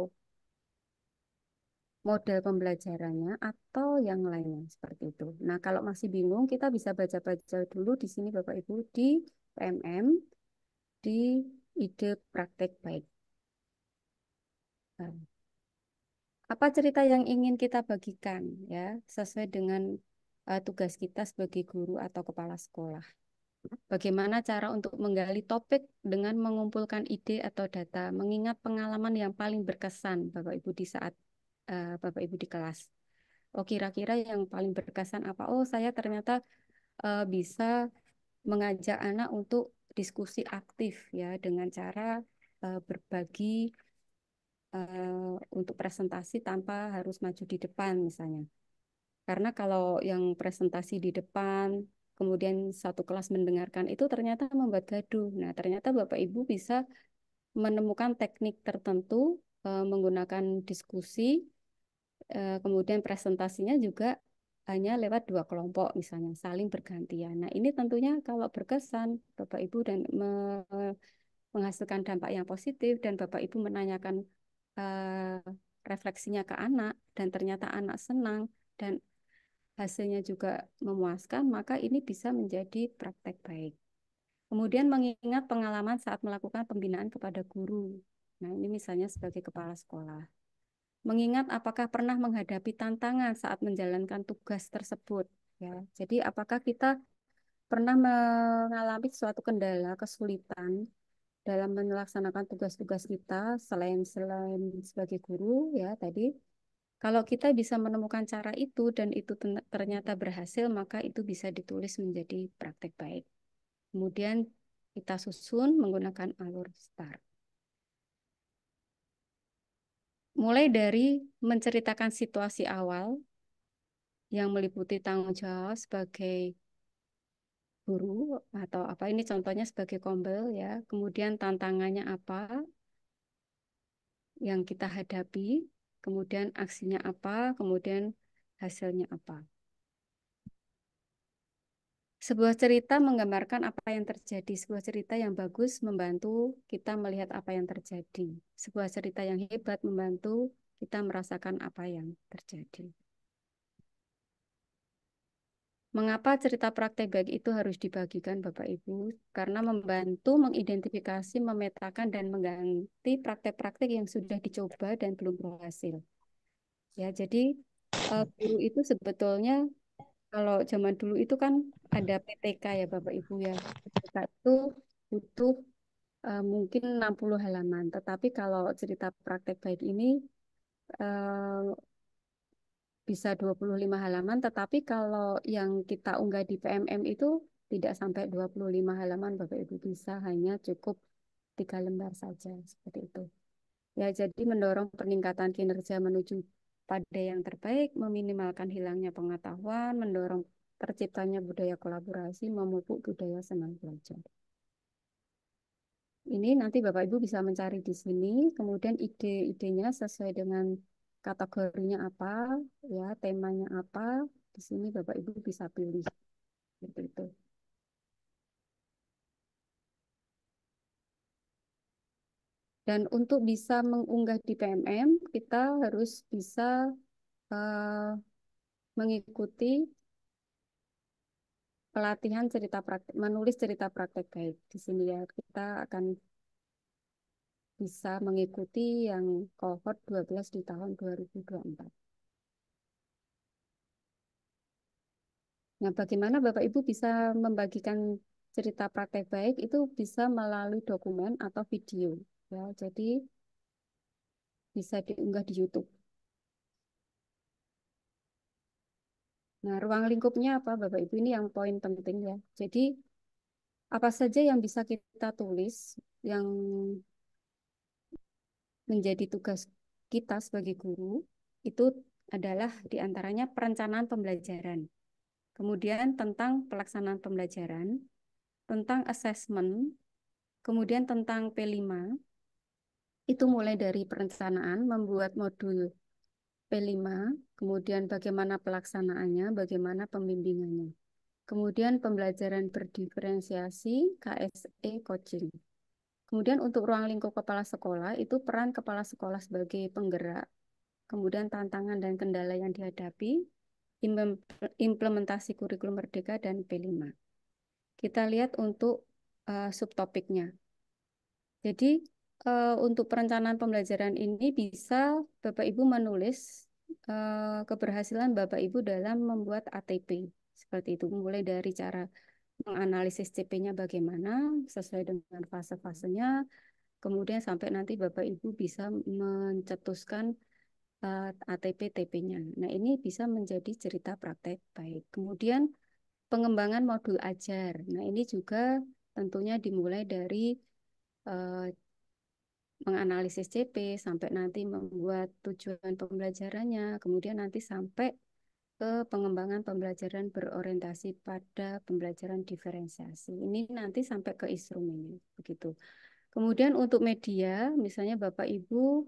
model pembelajarannya atau yang lainnya seperti itu. Nah, kalau masih bingung kita bisa baca-baca dulu di sini Bapak Ibu di PMM di ide praktek baik. Nah, apa cerita yang ingin kita bagikan ya sesuai dengan eh, tugas kita sebagai guru atau kepala sekolah. Bagaimana cara untuk menggali topik dengan mengumpulkan ide atau data, mengingat pengalaman yang paling berkesan Bapak Ibu di saat uh, Bapak Ibu di kelas. Oh kira-kira yang paling berkesan apa? Oh saya ternyata uh, bisa mengajak anak untuk diskusi aktif ya dengan cara uh, berbagi uh, untuk presentasi tanpa harus maju di depan misalnya. Karena kalau yang presentasi di depan kemudian satu kelas mendengarkan itu ternyata membuat gaduh. Nah, ternyata Bapak Ibu bisa menemukan teknik tertentu eh, menggunakan diskusi, eh, kemudian presentasinya juga hanya lewat dua kelompok misalnya saling bergantian. Nah, ini tentunya kalau berkesan Bapak Ibu dan me menghasilkan dampak yang positif dan Bapak Ibu menanyakan eh, refleksinya ke anak dan ternyata anak senang dan hasilnya juga memuaskan, maka ini bisa menjadi praktek baik. Kemudian mengingat pengalaman saat melakukan pembinaan kepada guru. Nah, ini misalnya sebagai kepala sekolah. Mengingat apakah pernah menghadapi tantangan saat menjalankan tugas tersebut. Ya, jadi apakah kita pernah mengalami suatu kendala, kesulitan dalam melaksanakan tugas-tugas kita selain selain sebagai guru ya tadi kalau kita bisa menemukan cara itu dan itu ternyata berhasil, maka itu bisa ditulis menjadi praktek baik. Kemudian kita susun menggunakan alur start, Mulai dari menceritakan situasi awal yang meliputi tanggung jawab sebagai guru atau apa ini contohnya sebagai kombel ya. Kemudian tantangannya apa yang kita hadapi, kemudian aksinya apa, kemudian hasilnya apa. Sebuah cerita menggambarkan apa yang terjadi. Sebuah cerita yang bagus membantu kita melihat apa yang terjadi. Sebuah cerita yang hebat membantu kita merasakan apa yang terjadi. Mengapa cerita praktek baik itu harus dibagikan Bapak Ibu? Karena membantu mengidentifikasi, memetakan, dan mengganti praktek-praktek yang sudah dicoba dan belum berhasil. Ya, jadi uh, guru itu sebetulnya kalau zaman dulu itu kan ada PTK ya Bapak Ibu ya. PTK itu butuh uh, mungkin 60 halaman. Tetapi kalau cerita praktek baik ini uh, bisa 25 halaman, tetapi kalau yang kita unggah di PMM itu tidak sampai 25 halaman Bapak Ibu bisa hanya cukup tiga lembar saja seperti itu. Ya, jadi mendorong peningkatan kinerja menuju pada yang terbaik, meminimalkan hilangnya pengetahuan, mendorong terciptanya budaya kolaborasi, memupuk budaya senang belajar. Ini nanti Bapak Ibu bisa mencari di sini, kemudian ide-idenya sesuai dengan kategorinya apa, ya temanya apa, di sini Bapak Ibu bisa pilih. seperti itu. Gitu. Dan untuk bisa mengunggah di PMM, kita harus bisa uh, mengikuti pelatihan cerita praktek, menulis cerita praktek guys Di sini ya, kita akan bisa mengikuti yang cohort 12 di tahun 2024. Nah, bagaimana Bapak Ibu bisa membagikan cerita praktek baik itu bisa melalui dokumen atau video. Ya, jadi bisa diunggah di YouTube. Nah, ruang lingkupnya apa Bapak Ibu ini yang poin penting ya. Jadi apa saja yang bisa kita tulis yang menjadi tugas kita sebagai guru itu adalah diantaranya perencanaan pembelajaran, kemudian tentang pelaksanaan pembelajaran, tentang assessment, kemudian tentang P5, itu mulai dari perencanaan, membuat modul P5, kemudian bagaimana pelaksanaannya, bagaimana pembimbingannya. Kemudian pembelajaran berdiferensiasi, KSE Coaching. Kemudian untuk ruang lingkup kepala sekolah itu peran kepala sekolah sebagai penggerak, kemudian tantangan dan kendala yang dihadapi, implementasi kurikulum merdeka dan P5. Kita lihat untuk uh, subtopiknya. Jadi uh, untuk perencanaan pembelajaran ini bisa Bapak Ibu menulis uh, keberhasilan Bapak Ibu dalam membuat ATP seperti itu, mulai dari cara menganalisis CP-nya bagaimana sesuai dengan fase-fasenya, kemudian sampai nanti Bapak Ibu bisa mencetuskan eh, ATP TP-nya. Nah, ini bisa menjadi cerita praktek baik. Kemudian pengembangan modul ajar. Nah, ini juga tentunya dimulai dari uh, menganalisis CP sampai nanti membuat tujuan pembelajarannya, kemudian nanti sampai ke pengembangan pembelajaran berorientasi pada pembelajaran diferensiasi. Ini nanti sampai ke instrumennya, begitu. Kemudian untuk media, misalnya Bapak Ibu,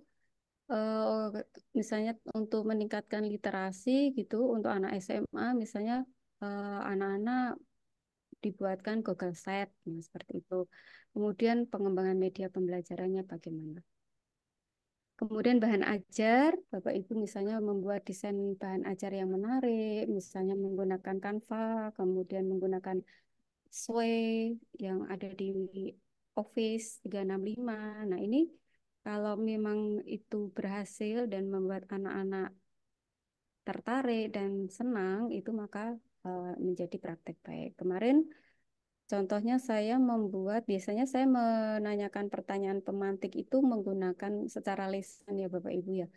eh, misalnya untuk meningkatkan literasi gitu untuk anak SMA, misalnya eh, anak-anak dibuatkan Google Site, nah, seperti itu. Kemudian pengembangan media pembelajarannya bagaimana? Kemudian bahan ajar, Bapak Ibu misalnya membuat desain bahan ajar yang menarik, misalnya menggunakan kanva, kemudian menggunakan Sway yang ada di Office 365. Nah ini kalau memang itu berhasil dan membuat anak-anak tertarik dan senang, itu maka eh, menjadi praktek baik. Kemarin Contohnya saya membuat, biasanya saya menanyakan pertanyaan pemantik itu menggunakan secara lisan ya Bapak Ibu ya.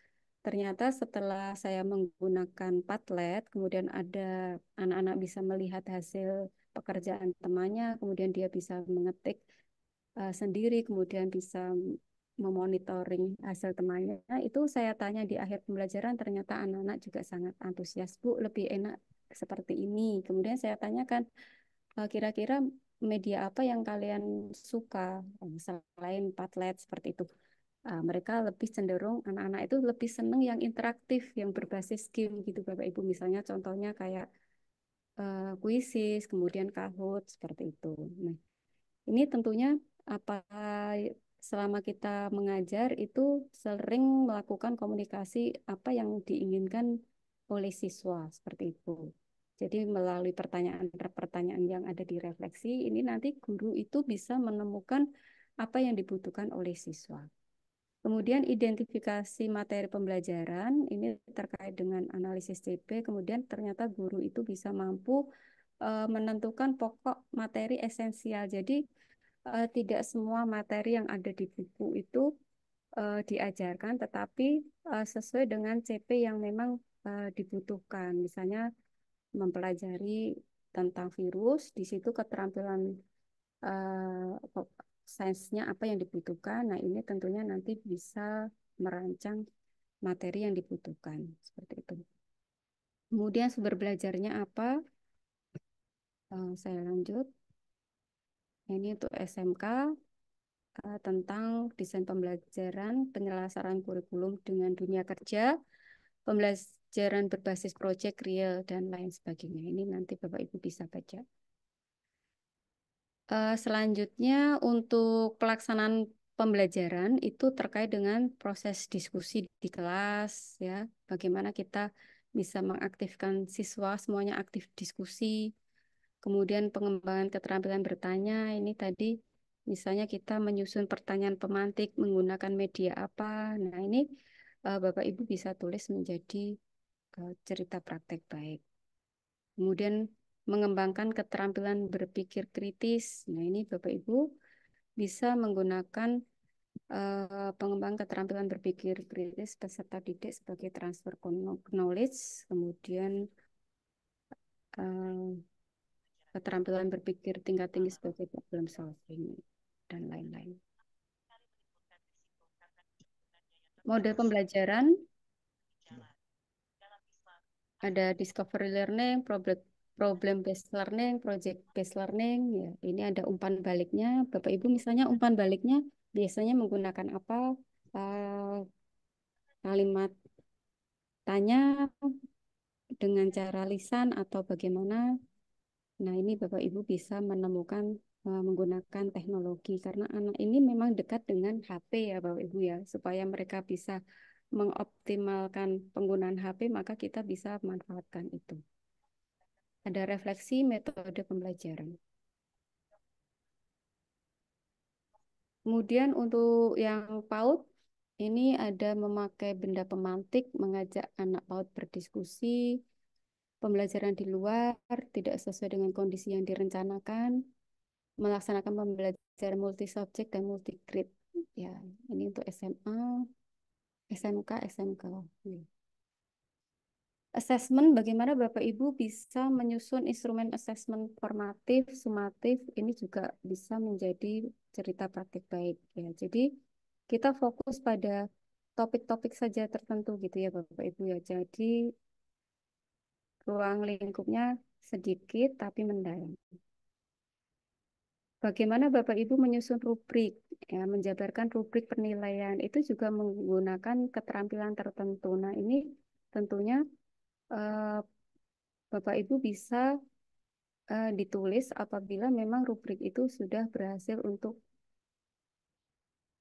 Ternyata setelah saya menggunakan Padlet, kemudian ada anak-anak bisa melihat hasil pekerjaan temannya, kemudian dia bisa mengetik uh, sendiri, kemudian bisa memonitoring hasil temannya. Nah, itu saya tanya di akhir pembelajaran, ternyata anak-anak juga sangat antusias, Bu, lebih enak seperti ini. Kemudian saya tanyakan, Eh, kira-kira media apa yang kalian suka selain Padlet seperti itu eh, mereka lebih cenderung anak-anak itu lebih seneng yang interaktif yang berbasis game gitu Bapak Ibu misalnya contohnya kayak uh, eh, kuisis kemudian Kahoot seperti itu nah ini tentunya apa selama kita mengajar itu sering melakukan komunikasi apa yang diinginkan oleh siswa seperti itu jadi melalui pertanyaan-pertanyaan yang ada di refleksi ini nanti guru itu bisa menemukan apa yang dibutuhkan oleh siswa. Kemudian identifikasi materi pembelajaran ini terkait dengan analisis CP. Kemudian ternyata guru itu bisa mampu eh, menentukan pokok materi esensial. Jadi eh, tidak semua materi yang ada di buku itu eh, diajarkan, tetapi sesuai dengan CP yang memang dibutuhkan. Misalnya mempelajari tentang virus. Di situ keterampilan uh, sainsnya apa yang dibutuhkan. Nah, ini tentunya nanti bisa merancang materi yang dibutuhkan. Seperti itu. Kemudian sumber belajarnya apa? Uh, saya lanjut. Ini untuk SMK eh, tentang desain pembelajaran, penyelesaian kurikulum dengan dunia kerja, pembelajaran berbasis proyek real, dan lain sebagainya. Ini nanti Bapak Ibu bisa baca. Eh, selanjutnya untuk pelaksanaan pembelajaran itu terkait dengan proses diskusi di kelas, ya, bagaimana kita bisa mengaktifkan siswa semuanya aktif diskusi, kemudian pengembangan keterampilan bertanya ini tadi misalnya kita menyusun pertanyaan pemantik menggunakan media apa, nah ini eh, Bapak Ibu bisa tulis menjadi cerita praktek baik. Kemudian mengembangkan keterampilan berpikir kritis. Nah ini Bapak Ibu bisa menggunakan uh, eh, pengembang keterampilan berpikir kritis peserta didik sebagai transfer knowledge, kemudian uh, keterampilan berpikir tingkat tinggi sebagai problem solving dan lain-lain. Model pembelajaran ada discovery learning, problem problem based learning, project based learning. Ya, ini ada umpan baliknya. Bapak Ibu misalnya umpan baliknya biasanya menggunakan apa? Uh, kalimat tanya dengan cara lisan atau bagaimana? Nah, ini Bapak Ibu bisa menemukan uh, menggunakan teknologi karena anak ini memang dekat dengan HP ya Bapak Ibu ya, supaya mereka bisa mengoptimalkan penggunaan HP, maka kita bisa memanfaatkan itu. Ada refleksi metode pembelajaran. Kemudian untuk yang PAUD, ini ada memakai benda pemantik, mengajak anak PAUD berdiskusi, pembelajaran di luar, tidak sesuai dengan kondisi yang direncanakan, melaksanakan pembelajaran multi subjek dan multi krit. Ya, ini untuk SMA. SMK, SMK. Assessment, bagaimana Bapak Ibu bisa menyusun instrumen assessment formatif, sumatif, ini juga bisa menjadi cerita praktik baik. ya. Jadi kita fokus pada topik-topik saja tertentu gitu ya Bapak Ibu ya. Jadi ruang lingkupnya sedikit tapi mendalam. Bagaimana Bapak Ibu menyusun rubrik, ya, menjabarkan rubrik penilaian itu juga menggunakan keterampilan tertentu. Nah, ini tentunya eh, Bapak Ibu bisa eh, ditulis apabila memang rubrik itu sudah berhasil untuk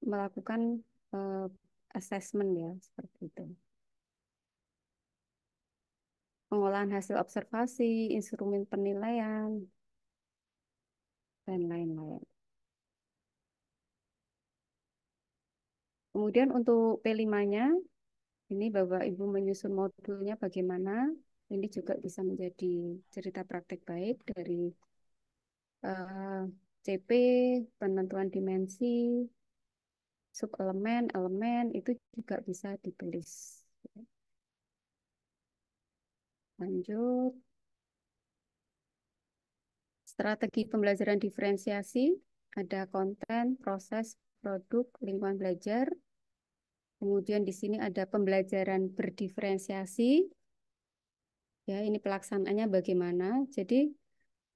melakukan eh, assessment ya, seperti itu pengolahan hasil observasi, instrumen penilaian, dan lain-lain. Kemudian untuk P5-nya, ini Bapak Ibu menyusun modulnya bagaimana. Ini juga bisa menjadi cerita praktek baik dari uh, eh, CP, penentuan dimensi, sub-elemen, elemen, itu juga bisa ditulis. Lanjut. Strategi pembelajaran diferensiasi ada konten, proses, produk, lingkungan belajar. Kemudian di sini ada pembelajaran berdiferensiasi. Ya, ini pelaksanaannya bagaimana? Jadi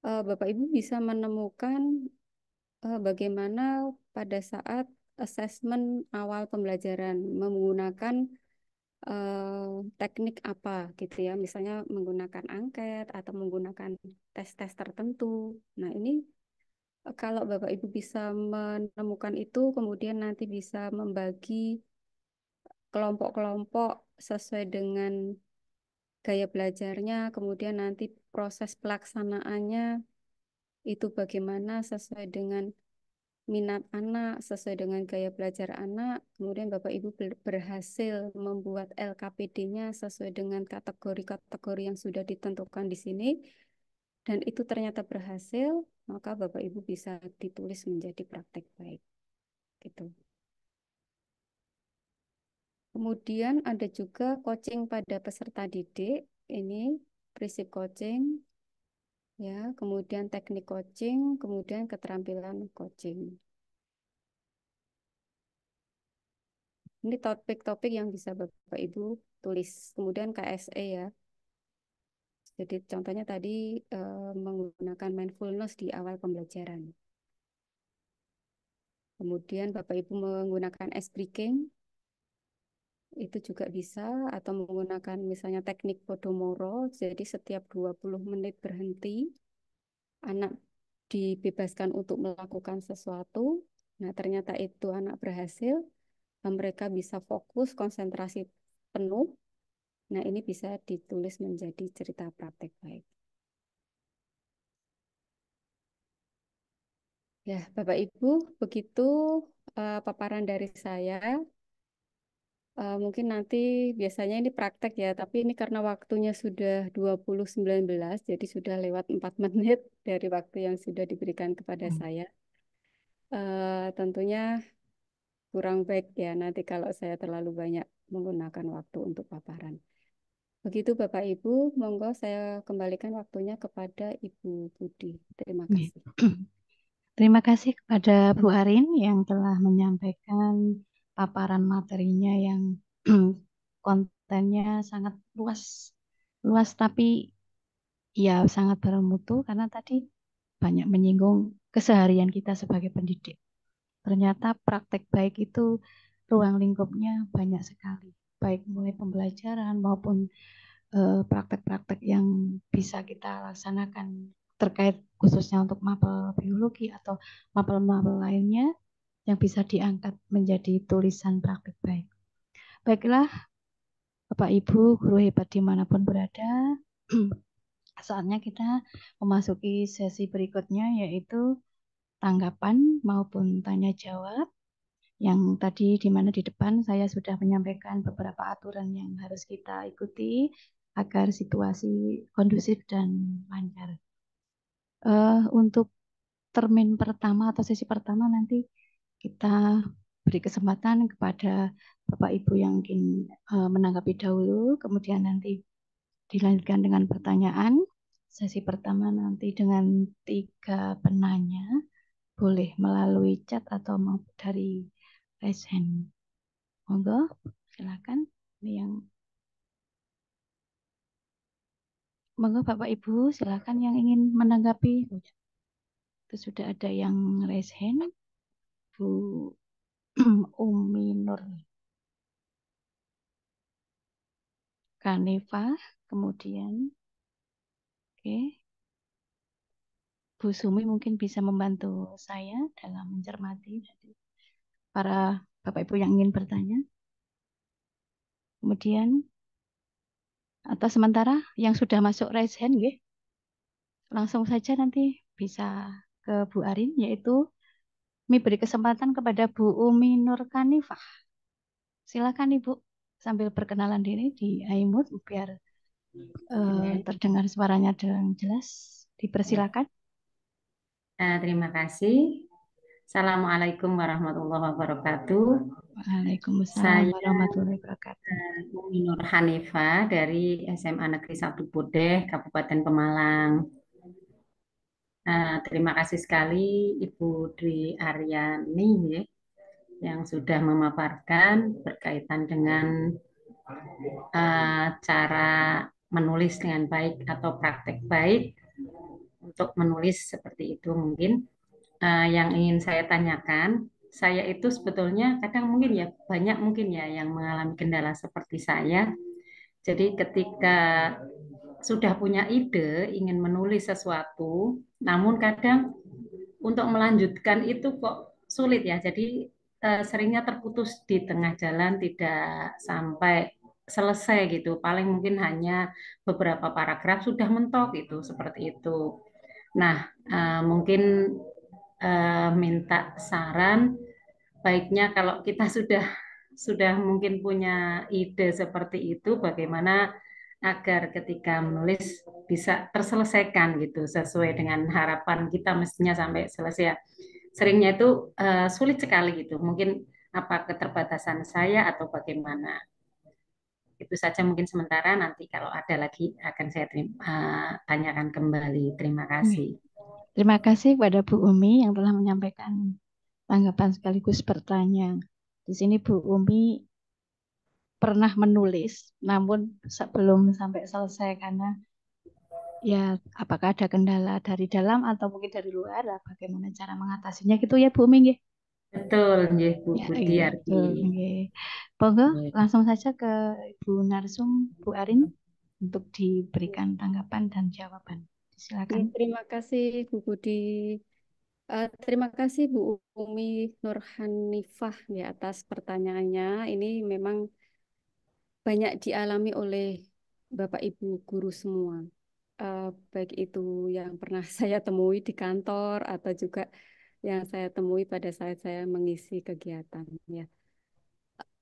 eh, Bapak Ibu bisa menemukan eh, bagaimana pada saat asesmen awal pembelajaran menggunakan eh, teknik apa gitu ya, misalnya menggunakan angket atau menggunakan tes-tes tertentu. Nah, ini eh, kalau Bapak Ibu bisa menemukan itu, kemudian nanti bisa membagi kelompok-kelompok sesuai dengan gaya belajarnya, kemudian nanti proses pelaksanaannya itu bagaimana sesuai dengan minat anak, sesuai dengan gaya belajar anak, kemudian Bapak Ibu berhasil membuat LKPD-nya sesuai dengan kategori-kategori yang sudah ditentukan di sini, dan itu ternyata berhasil, maka Bapak Ibu bisa ditulis menjadi praktek baik. Gitu. Kemudian ada juga coaching pada peserta didik, ini prinsip coaching ya, kemudian teknik coaching, kemudian keterampilan coaching. Ini topik-topik yang bisa Bapak Ibu tulis. Kemudian KSE ya. Jadi contohnya tadi eh, menggunakan mindfulness di awal pembelajaran. Kemudian Bapak Ibu menggunakan ice breaking itu juga bisa atau menggunakan misalnya teknik Podomoro jadi setiap 20 menit berhenti anak dibebaskan untuk melakukan sesuatu nah ternyata itu anak berhasil mereka bisa fokus konsentrasi penuh nah ini bisa ditulis menjadi cerita praktek baik ya Bapak Ibu begitu uh, paparan dari saya Uh, mungkin nanti biasanya ini praktek ya, tapi ini karena waktunya sudah 20.19, jadi sudah lewat 4 menit dari waktu yang sudah diberikan kepada hmm. saya. Uh, tentunya kurang baik ya nanti kalau saya terlalu banyak menggunakan waktu untuk paparan. Begitu Bapak Ibu, monggo saya kembalikan waktunya kepada Ibu Budi. Terima iya. kasih. Terima kasih kepada Bu Arin yang telah menyampaikan paparan materinya yang kontennya sangat luas luas tapi ya sangat bermutu karena tadi banyak menyinggung keseharian kita sebagai pendidik. Ternyata praktek baik itu ruang lingkupnya banyak sekali, baik mulai pembelajaran maupun eh, praktek-praktek yang bisa kita laksanakan terkait khususnya untuk mapel biologi atau mapel-mapel lainnya yang bisa diangkat menjadi tulisan praktik baik. Baiklah, Bapak Ibu, guru hebat dimanapun berada, saatnya kita memasuki sesi berikutnya yaitu tanggapan maupun tanya jawab yang tadi di mana di depan saya sudah menyampaikan beberapa aturan yang harus kita ikuti agar situasi kondusif dan lancar. Uh, untuk termin pertama atau sesi pertama nanti kita beri kesempatan kepada Bapak Ibu yang ingin eh, menanggapi dahulu, kemudian nanti dilanjutkan dengan pertanyaan. Sesi pertama nanti dengan tiga penanya, boleh melalui chat atau mau dari raise hand. Monggo, silakan. Ini yang Monggo Bapak Ibu, silakan yang ingin menanggapi. Itu sudah ada yang raise hand. Bu Umi Nur Kaneva kemudian oke Bu Sumi mungkin bisa membantu saya dalam mencermati para Bapak Ibu yang ingin bertanya kemudian atau sementara yang sudah masuk raise hand ya, langsung saja nanti bisa ke Bu Arin yaitu kami beri kesempatan kepada Bu Umi Nur Kanifah. Silakan Ibu sambil perkenalan diri di Aimut biar uh, terdengar suaranya dengan jelas. Dipersilakan. Uh, terima kasih. Assalamualaikum warahmatullahi wabarakatuh. Waalaikumsalam warahmatullahi wabarakatuh. Eh, Umi Nur Hanifa dari SMA Negeri 1 Bodeh, Kabupaten Pemalang. Eh, terima kasih sekali Ibu Dwi Aryani ya, yang sudah memaparkan berkaitan dengan uh, cara menulis dengan baik atau praktek baik untuk menulis seperti itu mungkin. Uh, yang ingin saya tanyakan, saya itu sebetulnya kadang mungkin ya banyak mungkin ya yang mengalami kendala seperti saya. Jadi ketika sudah punya ide ingin menulis sesuatu, namun kadang untuk melanjutkan itu kok sulit ya. Jadi eh, seringnya terputus di tengah jalan, tidak sampai selesai gitu. Paling mungkin hanya beberapa paragraf sudah mentok itu seperti itu. Nah, eh, mungkin eh, minta saran baiknya kalau kita sudah sudah mungkin punya ide seperti itu bagaimana agar ketika menulis bisa terselesaikan gitu sesuai hmm. dengan harapan kita mestinya sampai selesai. ya Seringnya itu uh, sulit sekali gitu. Mungkin apa keterbatasan saya atau bagaimana. Itu saja mungkin sementara nanti kalau ada lagi akan saya terima, uh, tanyakan kembali. Terima iya. kasih. Terima kasih kepada Bu Umi yang telah menyampaikan tanggapan sekaligus bertanya. Di sini Bu Umi pernah menulis, namun sebelum sampai selesai karena ya apakah ada kendala dari dalam atau mungkin dari luar, bagaimana cara mengatasinya gitu ya Bu Minggi? Betul, ya, Bu ya, iya, Budi Monggo langsung saja ke Ibu Narsum, Bu Arin untuk diberikan tanggapan dan jawaban. Silakan. terima kasih Bu Budi. Uh, terima kasih Bu Umi Nurhanifah ya atas pertanyaannya. Ini memang banyak dialami oleh Bapak Ibu guru semua. Uh, baik itu yang pernah saya temui di kantor atau juga yang saya temui pada saat saya mengisi kegiatan ya.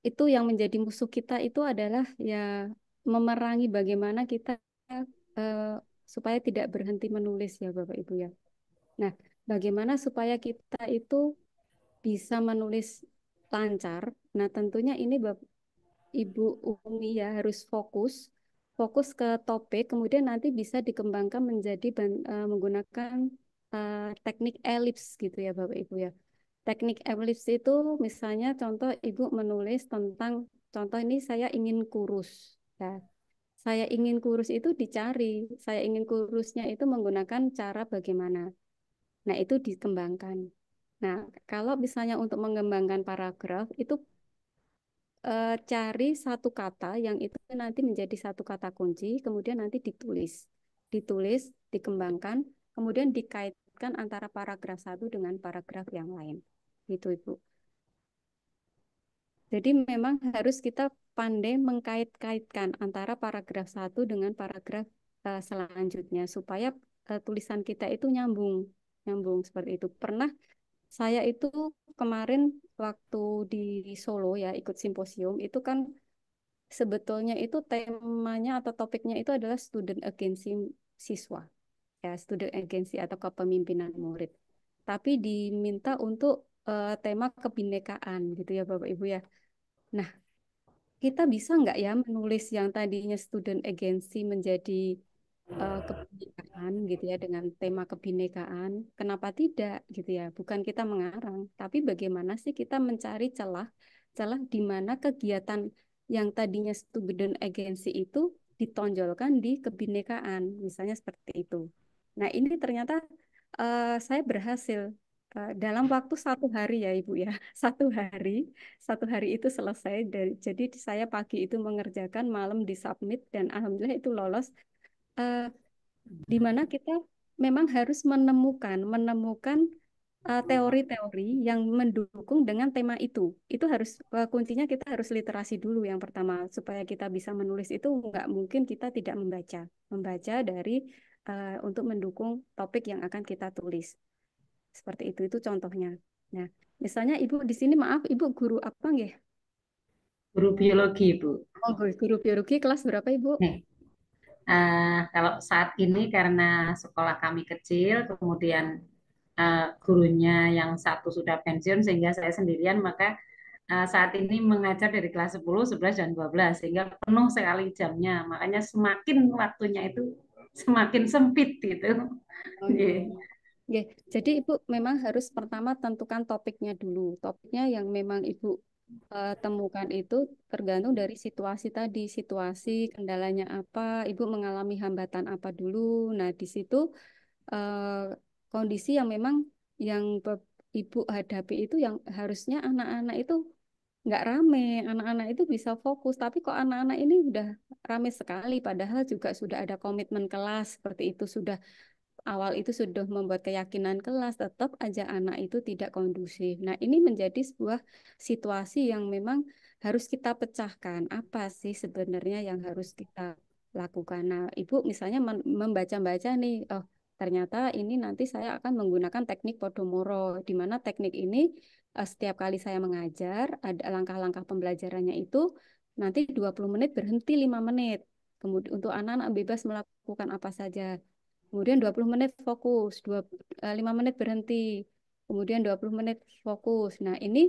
Itu yang menjadi musuh kita itu adalah ya memerangi bagaimana kita uh, supaya tidak berhenti menulis ya Bapak Ibu ya. Nah, bagaimana supaya kita itu bisa menulis lancar? Nah, tentunya ini Ibu Umi ya harus fokus, fokus ke topik, kemudian nanti bisa dikembangkan menjadi uh, menggunakan uh, teknik elips gitu ya Bapak Ibu ya. Teknik elips itu misalnya contoh Ibu menulis tentang contoh ini saya ingin kurus ya. Saya ingin kurus itu dicari, saya ingin kurusnya itu menggunakan cara bagaimana. Nah, itu dikembangkan. Nah, kalau misalnya untuk mengembangkan paragraf itu uh, cari satu kata yang itu nanti menjadi satu kata kunci, kemudian nanti ditulis, ditulis, dikembangkan, kemudian dikaitkan antara paragraf satu dengan paragraf yang lain, itu ibu. Jadi memang harus kita pandai mengkait-kaitkan antara paragraf satu dengan paragraf uh, selanjutnya supaya uh, tulisan kita itu nyambung, nyambung seperti itu. Pernah saya itu kemarin waktu di Solo ya ikut simposium itu kan sebetulnya itu temanya atau topiknya itu adalah student agency siswa ya student agency atau kepemimpinan murid tapi diminta untuk uh, tema kebinekaan gitu ya Bapak Ibu ya nah kita bisa nggak ya menulis yang tadinya student agency menjadi uh, kebinekaan gitu ya dengan tema kebinekaan kenapa tidak gitu ya bukan kita mengarang tapi bagaimana sih kita mencari celah celah di mana kegiatan yang tadinya student agency itu ditonjolkan di kebinekaan misalnya seperti itu nah ini ternyata uh, saya berhasil eh, dalam waktu satu hari ya ibu ya satu hari satu hari itu selesai dari, jadi saya pagi itu mengerjakan malam disubmit dan alhamdulillah itu lolos uh, eh, di mana kita memang harus menemukan menemukan eh, teori-teori uh, yang mendukung dengan tema itu. Itu harus uh, kuncinya kita harus literasi dulu yang pertama supaya kita bisa menulis itu nggak mungkin kita tidak membaca. Membaca dari uh, untuk mendukung topik yang akan kita tulis. Seperti itu itu contohnya. Nah, misalnya Ibu di sini maaf Ibu guru apa nggih? Guru biologi, ibu Oh, guru, guru biologi kelas berapa, Ibu? Hmm. Uh, kalau saat ini karena sekolah kami kecil, kemudian uh, gurunya yang satu sudah pensiun sehingga saya sendirian, maka uh, saat ini mengajar dari kelas 10, 11, dan 12 sehingga penuh sekali jamnya. Makanya semakin waktunya itu semakin sempit gitu. Okay. Yeah. Iya. Iya. Iya. Jadi Ibu memang harus pertama tentukan topiknya dulu. Topiknya yang memang Ibu uh, temukan itu tergantung dari situasi tadi, situasi kendalanya apa, ibu mengalami hambatan apa dulu. Nah, di situ uh, kondisi yang memang yang ibu hadapi itu yang harusnya anak-anak itu nggak rame, anak-anak itu bisa fokus, tapi kok anak-anak ini udah rame sekali, padahal juga sudah ada komitmen kelas seperti itu, sudah awal itu sudah membuat keyakinan kelas, tetap aja anak itu tidak kondusif. Nah, ini menjadi sebuah situasi yang memang harus kita pecahkan. Apa sih sebenarnya yang harus kita lakukan? Nah, Ibu misalnya membaca-baca nih, oh ternyata ini nanti saya akan menggunakan teknik Podomoro, di mana teknik ini eh, setiap kali saya mengajar, ada langkah-langkah pembelajarannya itu nanti 20 menit berhenti 5 menit. Kemudian untuk anak-anak bebas melakukan apa saja. Kemudian 20 menit fokus, 5 eh, menit berhenti. Kemudian 20 menit fokus. Nah, ini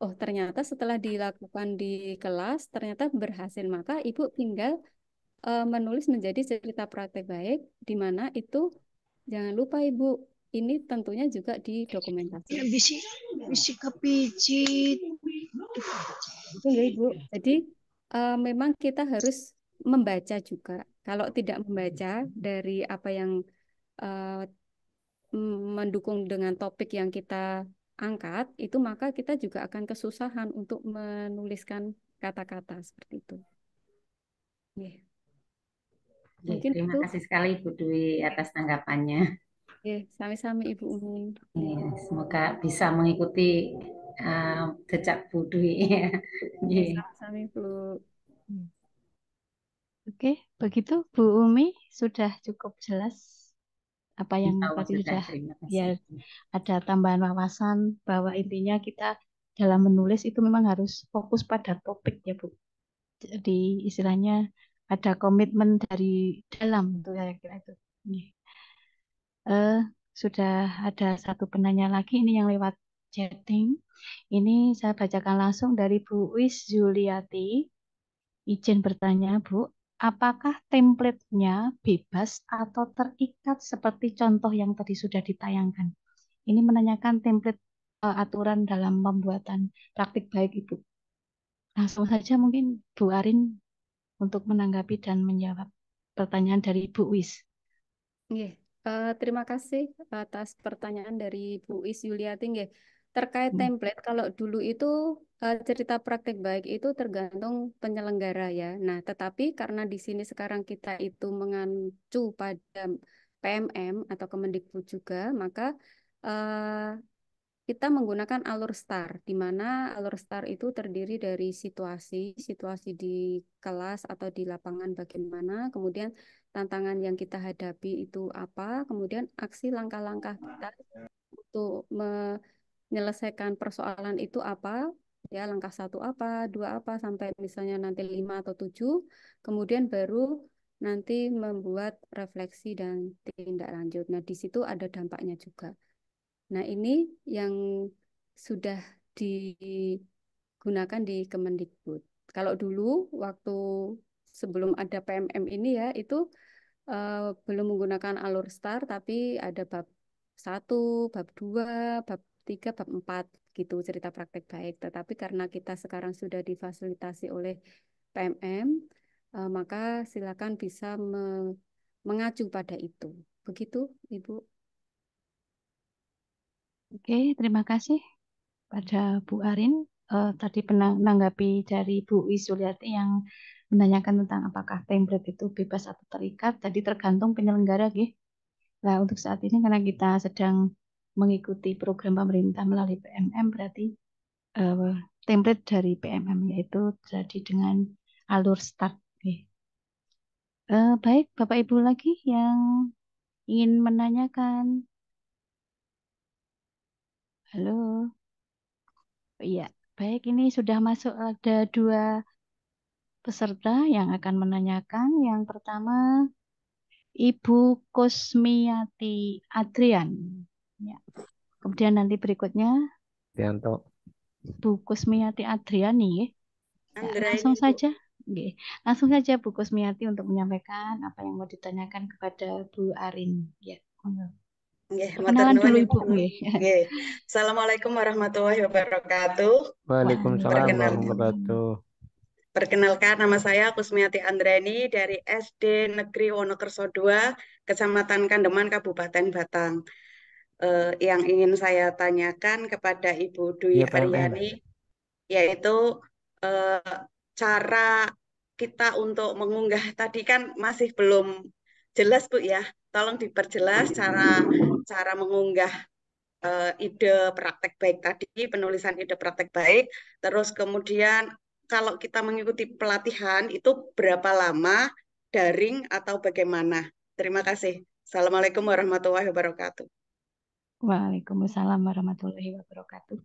oh ternyata setelah dilakukan di kelas ternyata berhasil. Maka Ibu tinggal uh, menulis menjadi cerita praktek baik di mana itu jangan lupa Ibu ini tentunya juga di dokumentasi. Ya, bisi, bisi kepijit. Itu ya Ibu. Jadi uh, memang kita harus membaca juga. Kalau tidak membaca dari apa yang uh, mendukung dengan topik yang kita angkat, itu maka kita juga akan kesusahan untuk menuliskan kata-kata seperti itu. Yeah. Mungkin terima itu. kasih sekali Bu Dwi atas tanggapannya. Yeah, sami-sami Ibu Umin. Yeah, semoga bisa mengikuti uh, jejak Bu Dwi. yeah. sami hmm. Oke, okay, Begitu Bu Umi sudah cukup jelas apa yang Tahu, tadi sudah ya ada tambahan wawasan bahwa intinya kita dalam menulis itu memang harus fokus pada topik ya Bu. Jadi istilahnya ada komitmen dari dalam itu saya kira itu. Uh, eh, sudah ada satu penanya lagi ini yang lewat chatting. Ini saya bacakan langsung dari Bu Wis Juliati Izin bertanya, Bu apakah template-nya bebas atau terikat seperti contoh yang tadi sudah ditayangkan? Ini menanyakan template uh, aturan dalam pembuatan praktik baik Ibu. Langsung saja mungkin Bu Arin untuk menanggapi dan menjawab pertanyaan dari Bu Wis. Yeah. Uh, eh, terima kasih atas pertanyaan dari Bu Wis Yuliating. Yeah. Terkait hmm. template, kalau dulu itu eh, cerita praktik baik itu tergantung penyelenggara ya. Nah, tetapi karena di sini sekarang kita itu mengacu pada PMM atau Kemendikbud juga, maka eh, kita menggunakan alur STAR, di mana alur STAR itu terdiri dari situasi, situasi di kelas atau di lapangan bagaimana, kemudian tantangan yang kita hadapi itu apa, kemudian aksi langkah-langkah kita untuk menyelesaikan persoalan itu apa, ya langkah satu apa, dua apa, sampai misalnya nanti lima atau tujuh, kemudian baru nanti membuat refleksi dan tindak lanjut. Nah, di situ ada dampaknya juga. Nah, ini yang sudah digunakan di Kemendikbud. Kalau dulu waktu sebelum ada PMM ini ya, itu uh, belum menggunakan alur STAR, tapi ada bab satu, bab dua, bab 3, bab empat gitu cerita praktek baik. Tetapi karena kita sekarang sudah difasilitasi oleh PMM, uh, eh, maka silakan bisa me mengacu pada itu. Begitu, Ibu. Oke, terima kasih pada Bu Arin. uh, tadi menanggapi dari Bu Wisuliati yang menanyakan tentang apakah template itu bebas atau terikat. Tadi tergantung penyelenggara, gitu. Nah, untuk saat ini karena kita sedang mengikuti program pemerintah melalui PMM berarti uh, template dari PMM yaitu jadi dengan alur start. Okay. Uh, eh, baik, Bapak Ibu lagi yang ingin menanyakan. Halo. Iya, baik ini sudah masuk ada dua peserta yang akan menanyakan. Yang pertama Ibu Kosmiati Adrian. Ya. Kemudian nanti berikutnya Tianto ya, Bu Kusmiati Adriani. Ya, ya langsung saja. Oke. Langsung saja Bu Kusmiati untuk menyampaikan apa yang mau ditanyakan kepada Bu Arin. Ya. kenalan dulu Ibu Ya. Assalamualaikum warahmatullahi wabarakatuh. Waalaikumsalam warahmatullahi wabarakatuh. Perkenalkan nama saya Kusmiati Andreni dari SD Negeri Wonokerso 2, Kecamatan Kandeman, Kabupaten Batang uh, yang ingin saya tanyakan kepada Ibu Dwi ya, Aryani yaitu uh, cara kita untuk mengunggah tadi kan masih belum jelas Bu ya. Tolong diperjelas cara cara mengunggah uh, ide praktek baik tadi, penulisan ide praktek baik. Terus kemudian kalau kita mengikuti pelatihan itu berapa lama, daring atau bagaimana? Terima kasih. Assalamualaikum warahmatullahi wabarakatuh. Waalaikumsalam warahmatullahi wabarakatuh.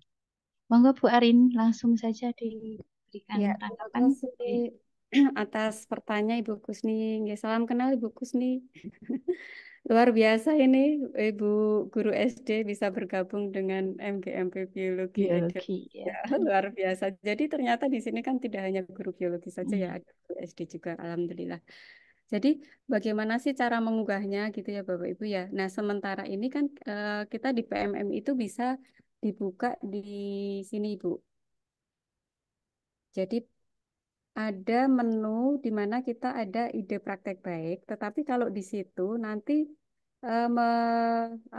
Monggo Bu Arin, langsung saja diberikan ya, tanggapan atas pertanyaan Ibu Kusni. Ya, salam kenal Ibu Kusni. Luar biasa ini Ibu guru SD bisa bergabung dengan MGMP Biologi. Biologi ya. ya luar biasa. Jadi ternyata di sini kan tidak hanya guru biologi saja ya, hmm. ya, ada guru SD juga alhamdulillah. Jadi bagaimana sih cara mengunggahnya gitu ya Bapak Ibu ya. Nah sementara ini kan eh, kita di PMM itu bisa dibuka di sini Ibu. Jadi ada menu di mana kita ada ide praktek baik, tetapi kalau di situ nanti eh, me,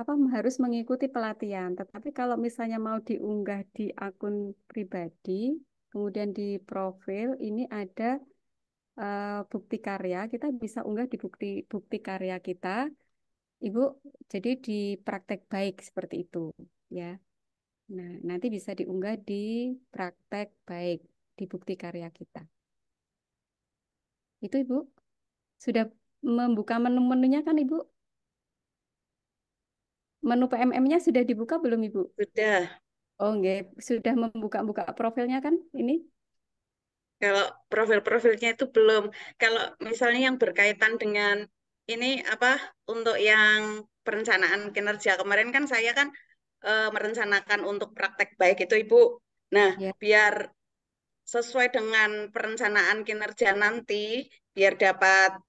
apa, harus mengikuti pelatihan. Tetapi kalau misalnya mau diunggah di akun pribadi, kemudian di profil ini ada Eh, bukti karya kita bisa unggah di bukti bukti karya kita ibu jadi di praktek baik seperti itu ya nah nanti bisa diunggah di praktek baik di bukti karya kita itu ibu sudah membuka menu-menunya kan ibu menu PMM-nya sudah dibuka belum ibu sudah oh enggak sudah membuka-buka profilnya kan ini kalau profil-profilnya itu belum. Kalau misalnya yang berkaitan dengan ini apa untuk yang perencanaan kinerja kemarin kan saya kan e, merencanakan untuk praktek baik itu Ibu. Nah, ya. biar sesuai dengan perencanaan kinerja nanti biar dapat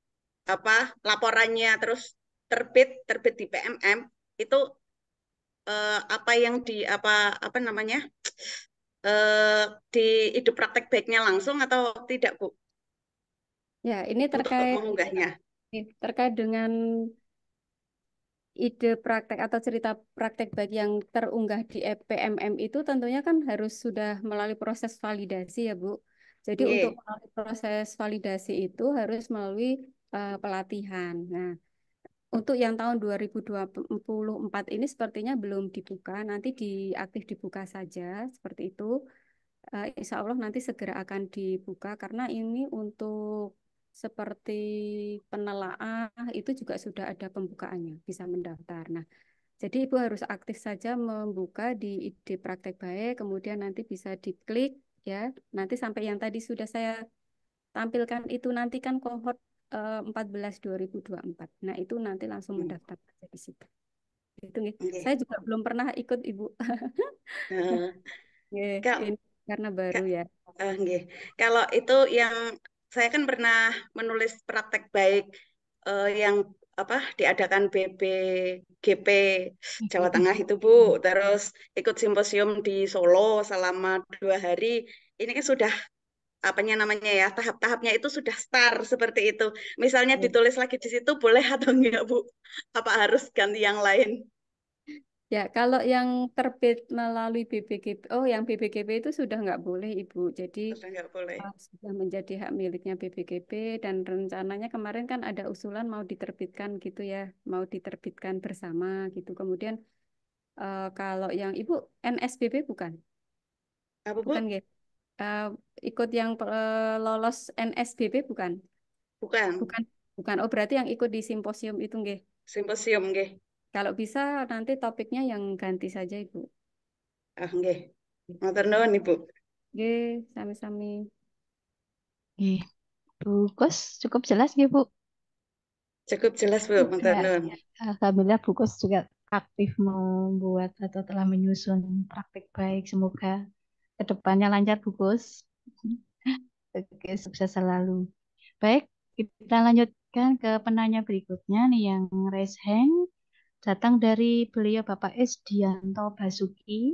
apa laporannya terus terbit terbit di PMM itu eh, apa yang di apa apa namanya Eh, di ide praktek baiknya langsung atau tidak, Bu? Ya, ini terkait mengunggahnya. Terkait dengan ide praktek atau cerita praktek bagi yang terunggah di EPMM itu tentunya kan harus sudah melalui proses validasi ya Bu. Jadi yeah. untuk proses validasi itu harus melalui uh, pelatihan. Nah, untuk yang tahun 2024 ini sepertinya belum dibuka, nanti diaktif dibuka saja seperti itu. Uh, insya Allah nanti segera akan dibuka karena ini untuk seperti penelaah itu juga sudah ada pembukaannya, bisa mendaftar. Nah, jadi Ibu harus aktif saja membuka di ide praktek baik, kemudian nanti bisa diklik ya. Nanti sampai yang tadi sudah saya tampilkan itu nanti kan kohort Eh, empat belas dua ribu 14 empat. Nah, itu nanti langsung hmm. mendaftar aja di situ. Itu nih. Okay. Saya juga belum pernah ikut Ibu. uh, karena baru Kak, ya. Uh, eh, yeah. Kalau itu yang saya kan pernah menulis praktek baik uh, yang apa diadakan BPGP hmm. Jawa Tengah itu Bu, hmm. terus ikut simposium di Solo selama dua hari. Ini kan sudah apanya namanya ya tahap-tahapnya itu sudah star seperti itu. Misalnya ya. ditulis lagi di situ boleh atau enggak Bu? Apa harus ganti yang lain? Ya, kalau yang terbit melalui BPKB, oh yang BBKP itu sudah nggak boleh Ibu. Jadi sudah nggak boleh. Eh, sudah menjadi hak miliknya BBKP dan rencananya kemarin kan ada usulan mau diterbitkan gitu ya, mau diterbitkan bersama gitu. Kemudian eh, kalau yang Ibu NSBB bukan? Apa Bu? Bukan gitu uh, ikut yang uh, lolos NSBB bukan? Bukan. Bukan. Bukan. Oh berarti yang ikut di simposium itu nggih. Simposium nggih. Kalau bisa nanti topiknya yang ganti saja Ibu. Ah nggih. Matur nuwun Ibu. Nggih, sami-sami. Nggih. Bukus cukup jelas nggih Bu? Cukup jelas Bu, matur nuwun. Ya. Alhamdulillah Bukus juga aktif membuat atau telah menyusun praktik baik. Semoga kedepannya lancar Bu Gus. Oke, sukses selalu. Baik, kita lanjutkan ke penanya berikutnya nih yang raise hand datang dari beliau Bapak S. Dianto Basuki.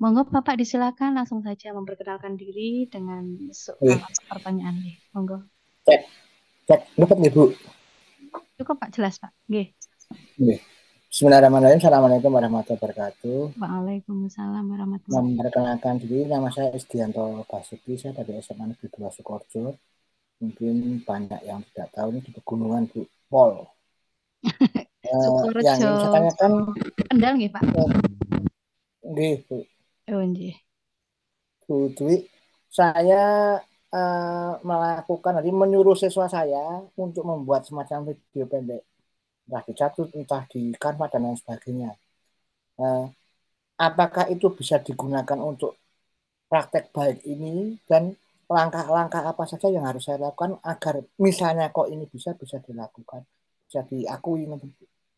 Monggo Bapak disilakan langsung saja memperkenalkan diri dengan soal pertanyaan nih. Monggo. Cek. Cek, dapat nih Bu. Cukup Pak jelas Pak. Nggih. Bismillahirrahmanirrahim. Assalamualaikum warahmatullahi wabarakatuh. Waalaikumsalam warahmatullahi wabarakatuh. Memperkenalkan diri, nama saya Isdianto Basuki, saya dari SMA Negeri 2 Sukorjo. Mungkin banyak yang tidak tahu ini di pegunungan Bu Pol. Eh, Sukorjo. yang saya tanyakan. Kendal nggih, Pak? Iya. Nggih, Bu. Oh, nggih. Bu Dwi, saya uh, melakukan tadi menyuruh siswa saya untuk membuat semacam video pendek entah dicatut, entah di kanva dan lain sebagainya. Nah, apakah itu bisa digunakan untuk praktek baik ini dan langkah-langkah apa saja yang harus saya lakukan agar misalnya kok ini bisa bisa dilakukan, bisa diakui.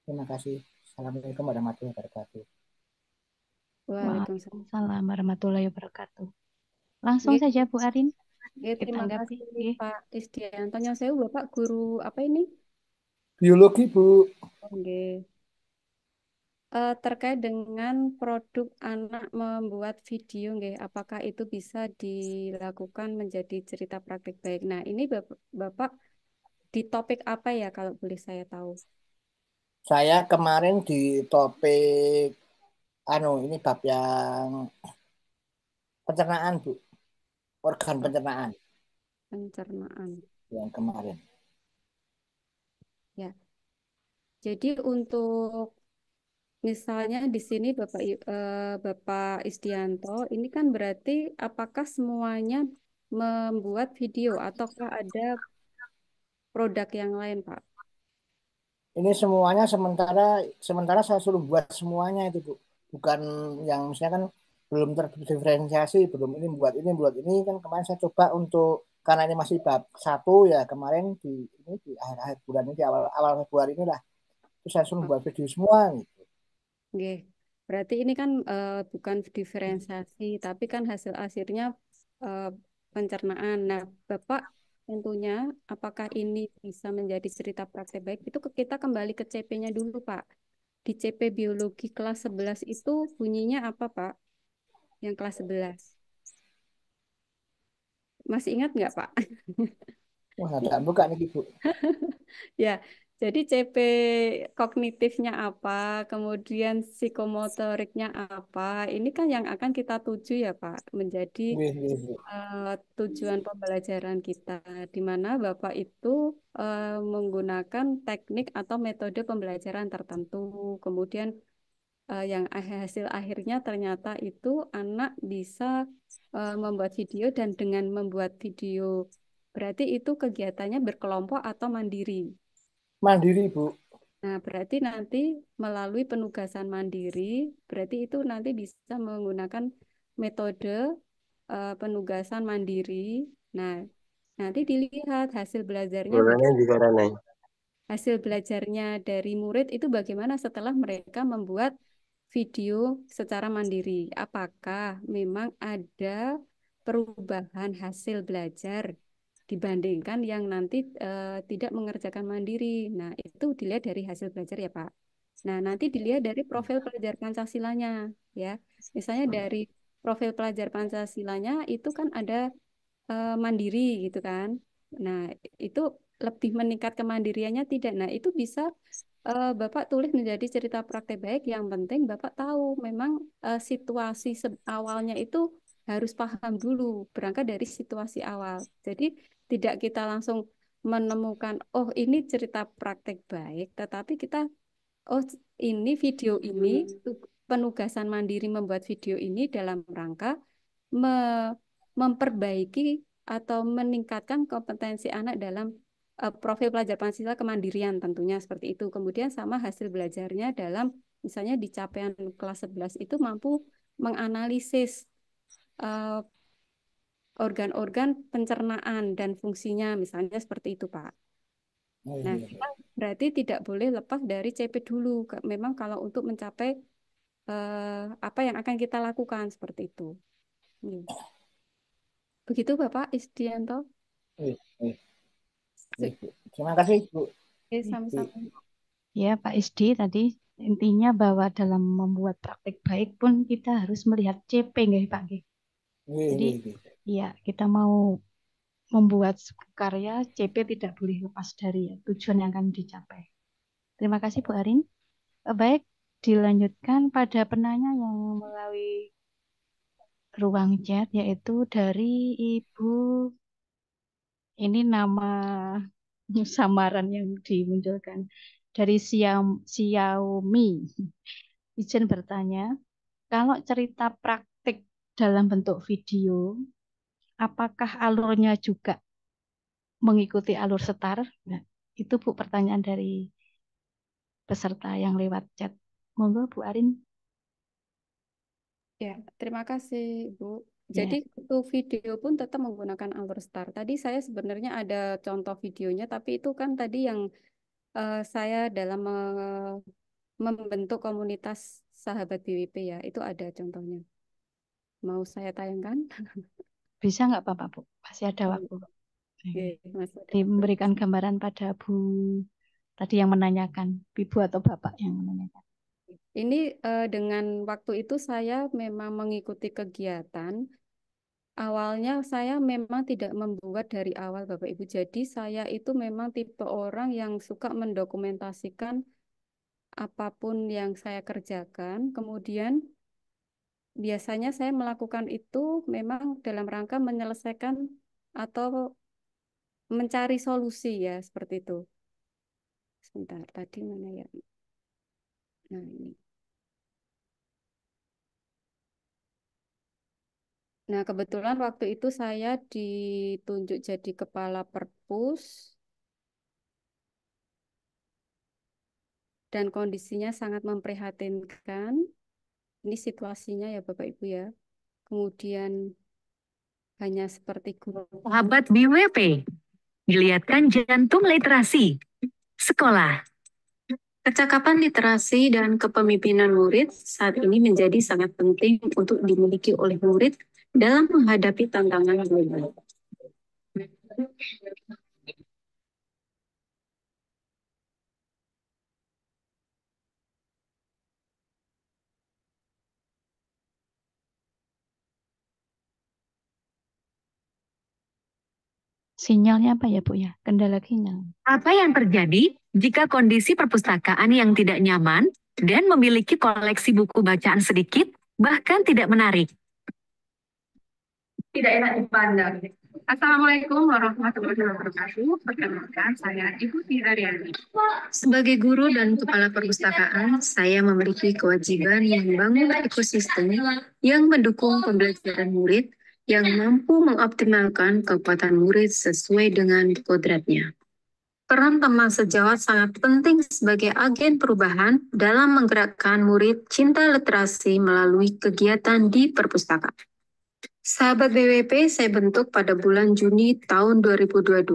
Terima kasih. Assalamualaikum warahmatullahi wabarakatuh. Waalaikumsalam warahmatullahi wabarakatuh. Langsung saja Bu Arin. Ya, terima kasih Pak Istianto Yang saya Bapak guru apa ini? Biologi, Bu. Oke. Uh, terkait dengan produk anak membuat video, nge, apakah itu bisa dilakukan menjadi cerita praktik baik? Nah, ini Bapak, Bapak di topik apa ya kalau boleh saya tahu? Saya kemarin di topik anu ini bab yang pencernaan, Bu. Organ pencernaan. Pencernaan. Yang kemarin. Ya. Jadi untuk misalnya di sini Bapak eh, Bapak Istianto, ini kan berarti apakah semuanya membuat video ataukah ada produk yang lain, Pak? Ini semuanya sementara sementara saya suruh buat semuanya itu, Bu. Bukan yang misalnya kan belum terdiferensiasi, belum ini buat ini buat ini kan kemarin saya coba untuk karena ini masih bab satu ya kemarin di ini di akhir-akhir bulan ini di awal awal Februari inilah terus saya suruh hmm. buat video semua gitu. Oke, berarti ini kan uh, bukan diferensiasi tapi kan hasil akhirnya uh, pencernaan. Nah, Bapak tentunya apakah ini bisa menjadi cerita praktek baik itu ke kita kembali ke CP-nya dulu Pak. Di CP biologi kelas 11 itu bunyinya apa Pak? Yang kelas 11. Masih ingat nggak Pak? Wah, bukan buka nih Ibu. ya, jadi CP kognitifnya apa, kemudian psikomotoriknya apa, ini kan yang akan kita tuju ya Pak, menjadi uh, tujuan pembelajaran kita, di mana Bapak itu uh, menggunakan teknik atau metode pembelajaran tertentu, kemudian uh, yang hasil akhirnya ternyata itu anak bisa uh, membuat video dan dengan membuat video berarti itu kegiatannya berkelompok atau mandiri? Mandiri, Bu. Nah, berarti nanti melalui penugasan mandiri, berarti itu nanti bisa menggunakan metode uh, penugasan mandiri. Nah, nanti dilihat hasil belajarnya. juga Hasil belajarnya dari murid itu bagaimana setelah mereka membuat video secara mandiri. Apakah memang ada perubahan hasil belajar dibandingkan yang nanti e, tidak mengerjakan mandiri. Nah, itu dilihat dari hasil belajar ya, Pak. Nah, nanti dilihat dari profil pelajar Pancasilanya ya. Misalnya hmm. dari profil pelajar Pancasilanya itu kan ada e, mandiri gitu kan. Nah, itu lebih meningkat kemandiriannya tidak. Nah, itu bisa uh, Bapak tulis menjadi cerita praktek baik. Yang penting Bapak tahu memang uh, situasi awalnya itu harus paham dulu, berangkat dari situasi awal. Jadi tidak kita langsung menemukan, oh ini cerita praktek baik, tetapi kita, oh ini video ini, mm-hmm. penugasan mandiri membuat video ini dalam rangka me memperbaiki atau meningkatkan kompetensi anak dalam Eh, profil pelajar Pancasila kemandirian tentunya seperti itu. Kemudian sama hasil belajarnya dalam misalnya di capaian kelas 11 itu mampu menganalisis organ eh, organ-organ pencernaan dan fungsinya misalnya seperti itu Pak. Oh, Nah, iya. berarti tidak boleh lepas dari CP dulu. Memang kalau untuk mencapai uh, apa yang akan kita lakukan seperti itu. Gitu. Oh. Begitu Bapak Istianto. iya. Terima kasih Bu. Oke, Ya Pak SD tadi intinya bahwa dalam membuat praktik baik pun kita harus melihat CP nggih Pak iya, Jadi iya, iya. iya kita mau membuat karya CP tidak boleh lepas dari ya, tujuan yang akan dicapai. Terima kasih Bu Arin. Eh, baik, dilanjutkan pada penanya yang melalui ruang chat yaitu dari Ibu ini nama samaran yang dimunculkan dari Xiaomi. Izin bertanya, kalau cerita praktik dalam bentuk video, apakah alurnya juga mengikuti alur setar? Nah, itu Bu pertanyaan dari peserta yang lewat chat. Monggo Bu Arin. Ya, terima kasih Bu. Iya. Jadi yeah. video pun tetap menggunakan star. Tadi saya sebenarnya ada contoh videonya, tapi itu kan tadi yang uh, saya dalam me eh, membentuk komunitas sahabat BWP ya, itu ada contohnya. Mau saya tayangkan? Bisa nggak bapak Bu? Pasti ada waktu. Okay, masih Memberikan gambaran pada Bu tadi yang menanyakan, Ibu atau Bapak yang menanyakan. Ini uh, dengan waktu itu saya memang mengikuti kegiatan Awalnya saya memang tidak membuat dari awal Bapak Ibu. Jadi saya itu memang tipe orang yang suka mendokumentasikan apapun yang saya kerjakan. Kemudian biasanya saya melakukan itu memang dalam rangka menyelesaikan atau mencari solusi ya seperti itu. Sebentar, tadi mana ya? Nah, ini. Nah, kebetulan waktu itu saya ditunjuk jadi kepala perpus dan kondisinya sangat memprihatinkan. Ini situasinya ya Bapak Ibu ya. Kemudian hanya seperti guru. Sahabat BWP, dilihatkan jantung literasi, sekolah. Kecakapan literasi dan kepemimpinan murid saat ini menjadi sangat penting untuk dimiliki oleh murid dalam menghadapi tantangan global. Sinyalnya apa ya Bu ya? Kendala sinyal. Apa yang terjadi jika kondisi perpustakaan yang tidak nyaman dan memiliki koleksi buku bacaan sedikit bahkan tidak menarik? tidak enak dipandang. Assalamualaikum warahmatullahi wabarakatuh. Perkenalkan, saya Ibu Tirariani. Sebagai guru dan kepala perpustakaan, saya memiliki kewajiban yang membangun ekosistem yang mendukung pembelajaran murid yang mampu mengoptimalkan kekuatan murid sesuai dengan kodratnya. Peran teman sejawat sangat penting sebagai agen perubahan dalam menggerakkan murid cinta literasi melalui kegiatan di perpustakaan. Sahabat BWP saya bentuk pada bulan Juni tahun 2022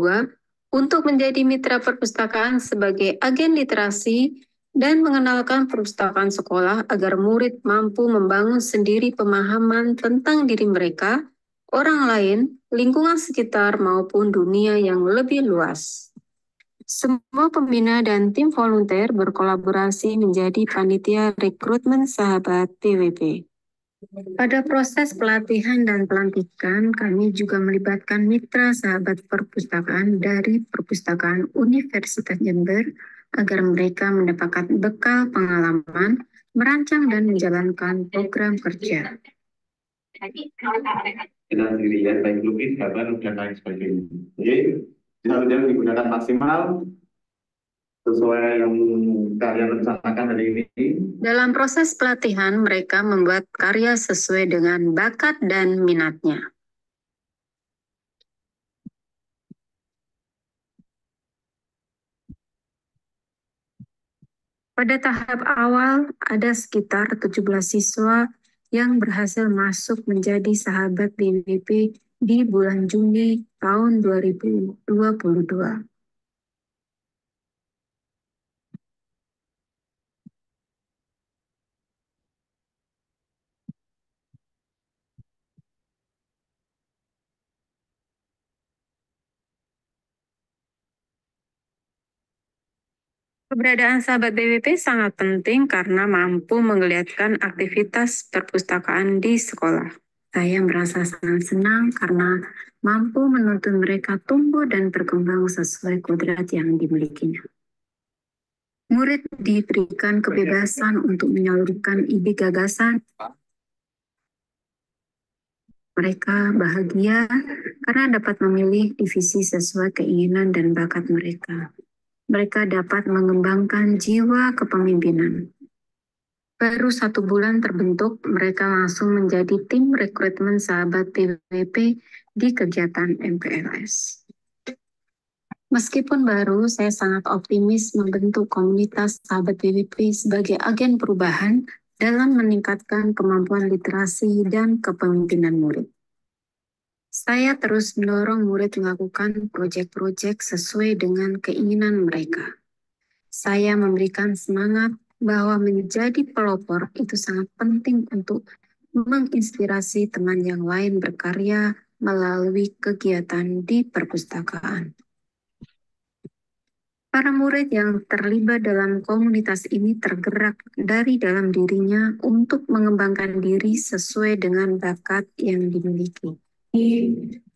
untuk menjadi mitra perpustakaan sebagai agen literasi dan mengenalkan perpustakaan sekolah agar murid mampu membangun sendiri pemahaman tentang diri mereka, orang lain, lingkungan sekitar maupun dunia yang lebih luas. Semua pembina dan tim volunteer berkolaborasi menjadi panitia rekrutmen sahabat PWP. Pada proses pelatihan dan pelantikan, kami juga melibatkan mitra sahabat perpustakaan dari Perpustakaan Universitas Jember agar mereka mendapatkan bekal pengalaman, merancang dan menjalankan program kerja. Kita ya, baik lukis, gambar, dan lain sebagainya. Jadi, bisa digunakan maksimal, sesuai yang kalian rencanakan hari ini. Dalam proses pelatihan, mereka membuat karya sesuai dengan bakat dan minatnya. Pada tahap awal, ada sekitar 17 siswa yang berhasil masuk menjadi sahabat BWP di bulan Juni tahun 2022. Keberadaan sahabat BWP sangat penting karena mampu menggeliatkan aktivitas perpustakaan di sekolah. Saya merasa sangat senang karena mampu menuntun mereka tumbuh dan berkembang sesuai kodrat yang dimilikinya. Murid diberikan kebebasan untuk menyalurkan ide gagasan. Mereka bahagia karena dapat memilih divisi sesuai keinginan dan bakat mereka mereka dapat mengembangkan jiwa kepemimpinan. Baru satu bulan terbentuk, mereka langsung menjadi tim rekrutmen sahabat PWP di kegiatan MPLS. Meskipun baru, saya sangat optimis membentuk komunitas sahabat PWP sebagai agen perubahan dalam meningkatkan kemampuan literasi dan kepemimpinan murid. Saya terus mendorong murid melakukan proyek-proyek sesuai dengan keinginan mereka. Saya memberikan semangat bahwa menjadi pelopor itu sangat penting untuk menginspirasi teman yang lain berkarya melalui kegiatan di perpustakaan. Para murid yang terlibat dalam komunitas ini tergerak dari dalam dirinya untuk mengembangkan diri sesuai dengan bakat yang dimiliki di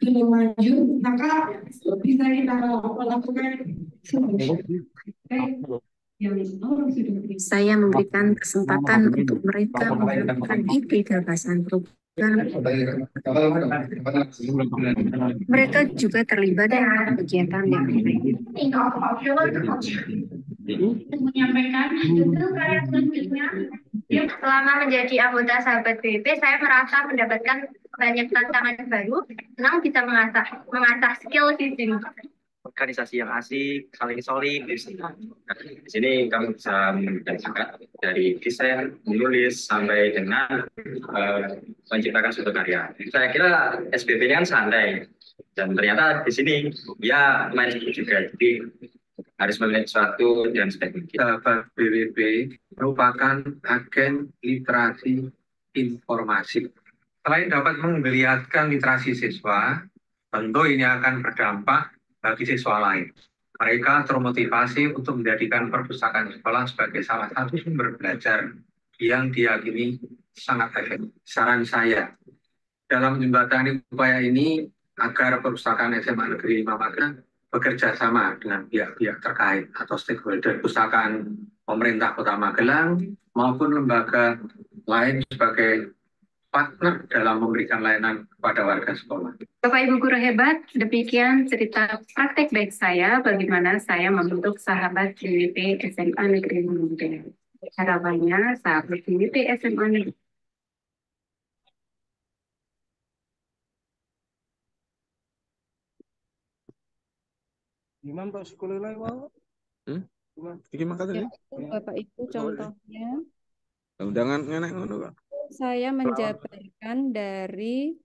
lebih maju, maka bisa kita lakukan. Saya memberikan kesempatan untuk mereka melakukan gagasan program. Mereka juga terlibat dalam kegiatan yang lain. Menyampaikan itu Selama menjadi anggota sahabat BP, saya merasa mendapatkan banyak tantangan baru, senang bisa mengasah, mengasah skill di sini. Organisasi yang asik, saling solid. Nah, di sini kamu bisa mendapatkan dari desain, menulis, sampai dengan uh, menciptakan suatu karya. Saya kira SBB ini kan santai, dan ternyata di sini ya main juga. Jadi harus memiliki suatu dan sebagainya. BWB eh, merupakan agen literasi informasi Selain dapat menggeliatkan literasi siswa, tentu ini akan berdampak bagi siswa lain. Mereka termotivasi untuk menjadikan perpustakaan sekolah sebagai salah satu sumber belajar yang diakini sangat efektif. Saran saya, dalam menjembatani upaya ini agar perpustakaan SMA Negeri Mamakna bekerja sama dengan pihak-pihak terkait atau stakeholder perpustakaan pemerintah Kota Magelang maupun lembaga lain sebagai partner dalam memberikan layanan kepada warga sekolah. Bapak Ibu guru hebat, demikian cerita praktek baik saya bagaimana saya membentuk sahabat DWP SMA Negeri Mungkin. Harapannya sahabat DWP SMA Negeri Gimana Pak sekolah lain Hmm? Gimana? Gimana katanya? Ya, Bapak Ibu contohnya. Undangan ngenek ngono, Pak saya menjabarkan dari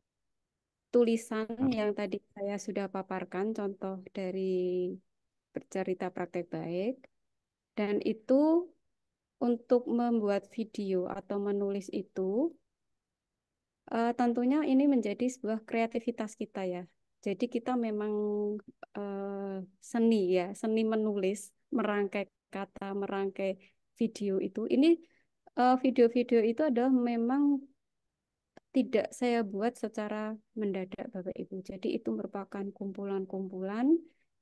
tulisan yang tadi saya sudah paparkan contoh dari bercerita praktek baik dan itu untuk membuat video atau menulis itu uh, tentunya ini menjadi sebuah kreativitas kita ya jadi kita memang uh, seni ya seni menulis merangkai kata merangkai video itu ini Eh, video-video itu adalah memang tidak saya buat secara mendadak Bapak Ibu. Jadi itu merupakan kumpulan-kumpulan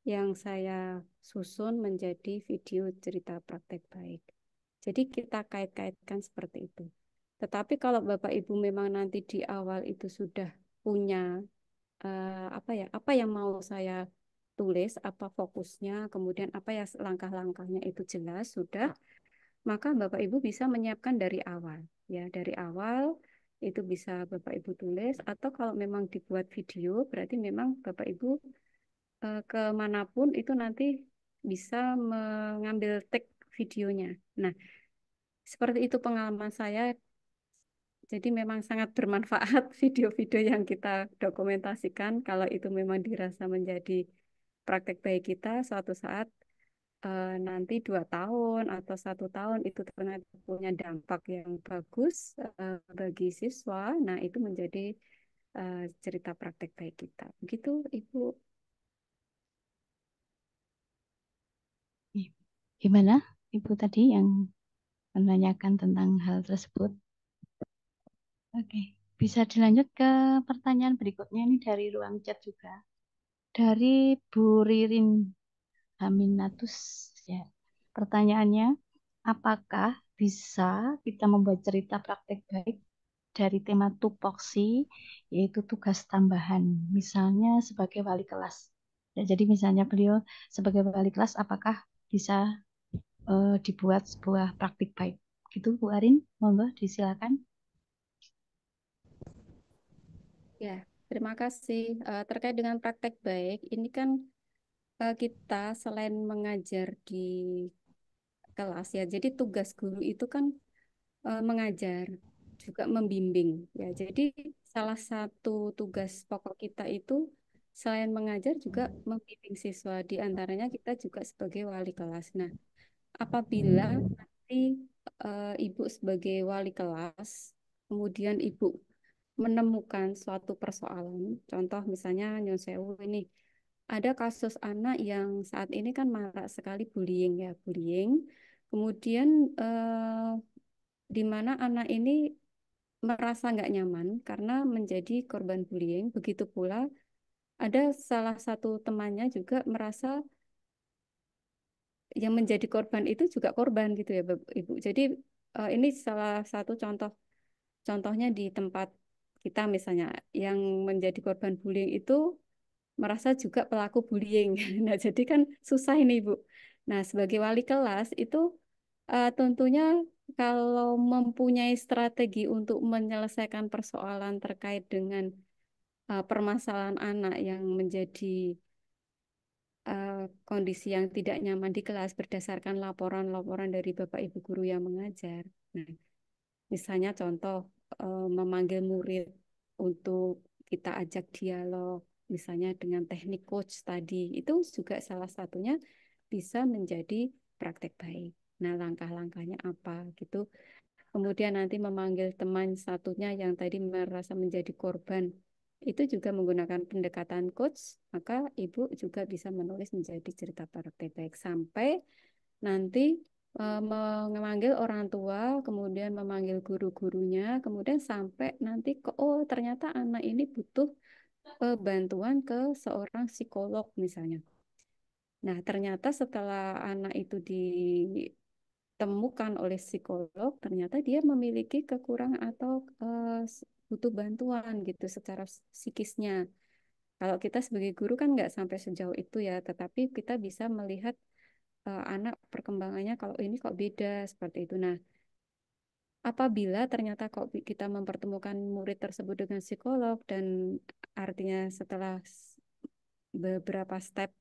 yang saya susun menjadi video cerita praktek baik. Jadi kita kait-kaitkan seperti itu. Tetapi kalau Bapak Ibu memang nanti di awal itu sudah punya uh, apa ya, apa yang mau saya tulis, apa fokusnya, kemudian apa ya langkah-langkahnya itu jelas sudah maka Bapak Ibu bisa menyiapkan dari awal ya dari awal itu bisa Bapak Ibu tulis atau kalau memang dibuat video berarti memang Bapak Ibu eh, kemanapun itu nanti bisa mengambil tag videonya. Nah, seperti itu pengalaman saya. Jadi memang sangat bermanfaat video-video yang kita dokumentasikan. Kalau itu memang dirasa menjadi praktek baik kita, suatu saat Eh, nanti dua tahun atau satu tahun itu ternyata punya dampak yang bagus uh, bagi siswa, nah itu menjadi uh, cerita praktek baik kita. Begitu, Ibu. Iya. Gimana, Ibu tadi yang menanyakan tentang hal tersebut? Oke, okay. bisa dilanjut ke pertanyaan berikutnya ini dari ruang chat juga. Dari Bu Ririn Aminatus ya. Pertanyaannya, apakah bisa kita membuat cerita praktek baik dari tema tupoksi yaitu tugas tambahan misalnya sebagai wali kelas ya, jadi misalnya beliau sebagai wali kelas apakah bisa uh, dibuat sebuah praktik baik gitu Bu Arin monggo disilakan ya terima kasih uh, terkait dengan praktek baik ini kan Eh, kita selain mengajar di kelas ya, jadi tugas guru itu kan eh, mengajar juga membimbing ya. Jadi salah satu tugas pokok kita itu selain mengajar juga membimbing siswa. Di antaranya kita juga sebagai wali kelas. Nah, apabila nanti uh, ibu sebagai wali kelas, kemudian ibu menemukan suatu persoalan, contoh misalnya nyun ini ada kasus anak yang saat ini kan marak sekali bullying ya bullying kemudian eh, di mana anak ini merasa nggak nyaman karena menjadi korban bullying begitu pula ada salah satu temannya juga merasa yang menjadi korban itu juga korban gitu ya ibu jadi eh, ini salah satu contoh contohnya di tempat kita misalnya yang menjadi korban bullying itu merasa juga pelaku bullying. Nah, jadi kan susah ini, Bu. Nah, sebagai wali kelas itu uh, tentunya kalau mempunyai strategi untuk menyelesaikan persoalan terkait dengan uh, permasalahan anak yang menjadi uh, kondisi yang tidak nyaman di kelas berdasarkan laporan-laporan dari Bapak Ibu guru yang mengajar. Nah, misalnya contoh uh, memanggil murid untuk kita ajak dialog misalnya dengan teknik coach tadi itu juga salah satunya bisa menjadi praktek baik. Nah, langkah-langkahnya apa gitu. Kemudian nanti memanggil teman satunya yang tadi merasa menjadi korban. Itu juga menggunakan pendekatan coach, maka ibu juga bisa menulis menjadi cerita praktek baik sampai nanti eh, memanggil orang tua, kemudian memanggil guru-gurunya, kemudian sampai nanti ke oh ternyata anak ini butuh uh, bantuan ke seorang psikolog misalnya. Nah, ternyata setelah anak itu ditemukan oleh psikolog, ternyata dia memiliki kekurangan atau uh, butuh bantuan gitu secara psikisnya. Kalau kita sebagai guru kan nggak sampai sejauh itu ya, tetapi kita bisa melihat uh, anak perkembangannya kalau ini kok beda seperti itu. Nah, apabila ternyata kok kita mempertemukan murid tersebut dengan psikolog dan artinya setelah beberapa step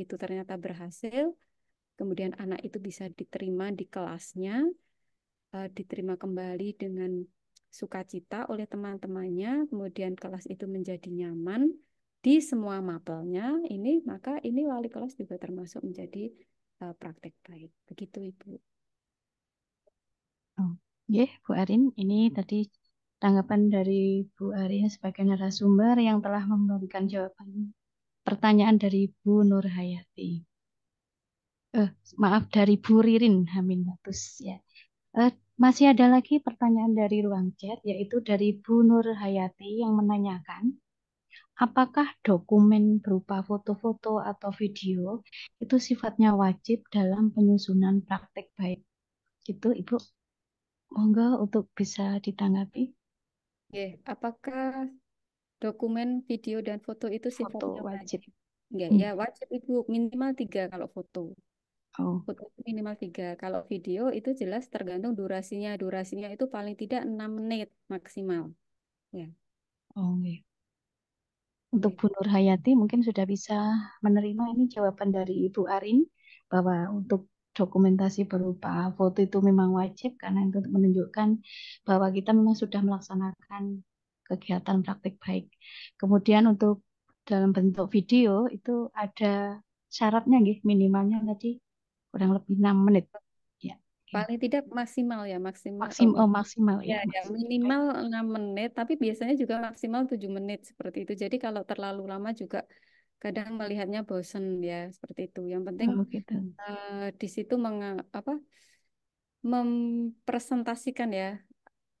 itu ternyata berhasil, kemudian anak itu bisa diterima di kelasnya, eh, diterima kembali dengan sukacita oleh teman-temannya, kemudian kelas itu menjadi nyaman di semua mapelnya, ini maka ini wali kelas juga termasuk menjadi eh, praktek baik. Begitu Ibu. Ya, Bu Arin, ini tadi tanggapan dari Bu Arin sebagai narasumber yang telah memberikan jawaban pertanyaan dari Bu Nur Hayati. Eh, maaf, dari Bu Ririn Hamin Batus ya. Eh, masih ada lagi pertanyaan dari ruang chat, yaitu dari Bu Nur Hayati yang menanyakan, apakah dokumen berupa foto-foto atau video itu sifatnya wajib dalam penyusunan praktek baik? Gitu, Ibu. Monggo untuk bisa ditanggapi. Oke, apakah dokumen video dan foto itu sifatnya foto wajib? Enggak, hmm. ya wajib itu minimal tiga kalau foto. Oh. Foto minimal tiga. Kalau video itu jelas tergantung durasinya. Durasinya itu paling tidak enam menit maksimal. Ya. Oh, okay. Untuk Bu Nur Hayati mungkin sudah bisa menerima ini jawaban dari Ibu Arin bahwa untuk dokumentasi berupa foto itu memang wajib karena itu untuk menunjukkan bahwa kita memang sudah melaksanakan kegiatan praktik baik. Kemudian untuk dalam bentuk video itu ada syaratnya gitu minimalnya tadi kurang lebih enam menit. Ya. Paling tidak maksimal ya, maksimal. Maksim, oh, oh, maksimal ya, ya. ya, maksimal. minimal enam menit, tapi biasanya juga maksimal tujuh menit seperti itu. Jadi kalau terlalu lama juga kadang melihatnya bosen ya seperti itu. Yang penting oh, gitu. uh, di situ meng, apa mempresentasikan ya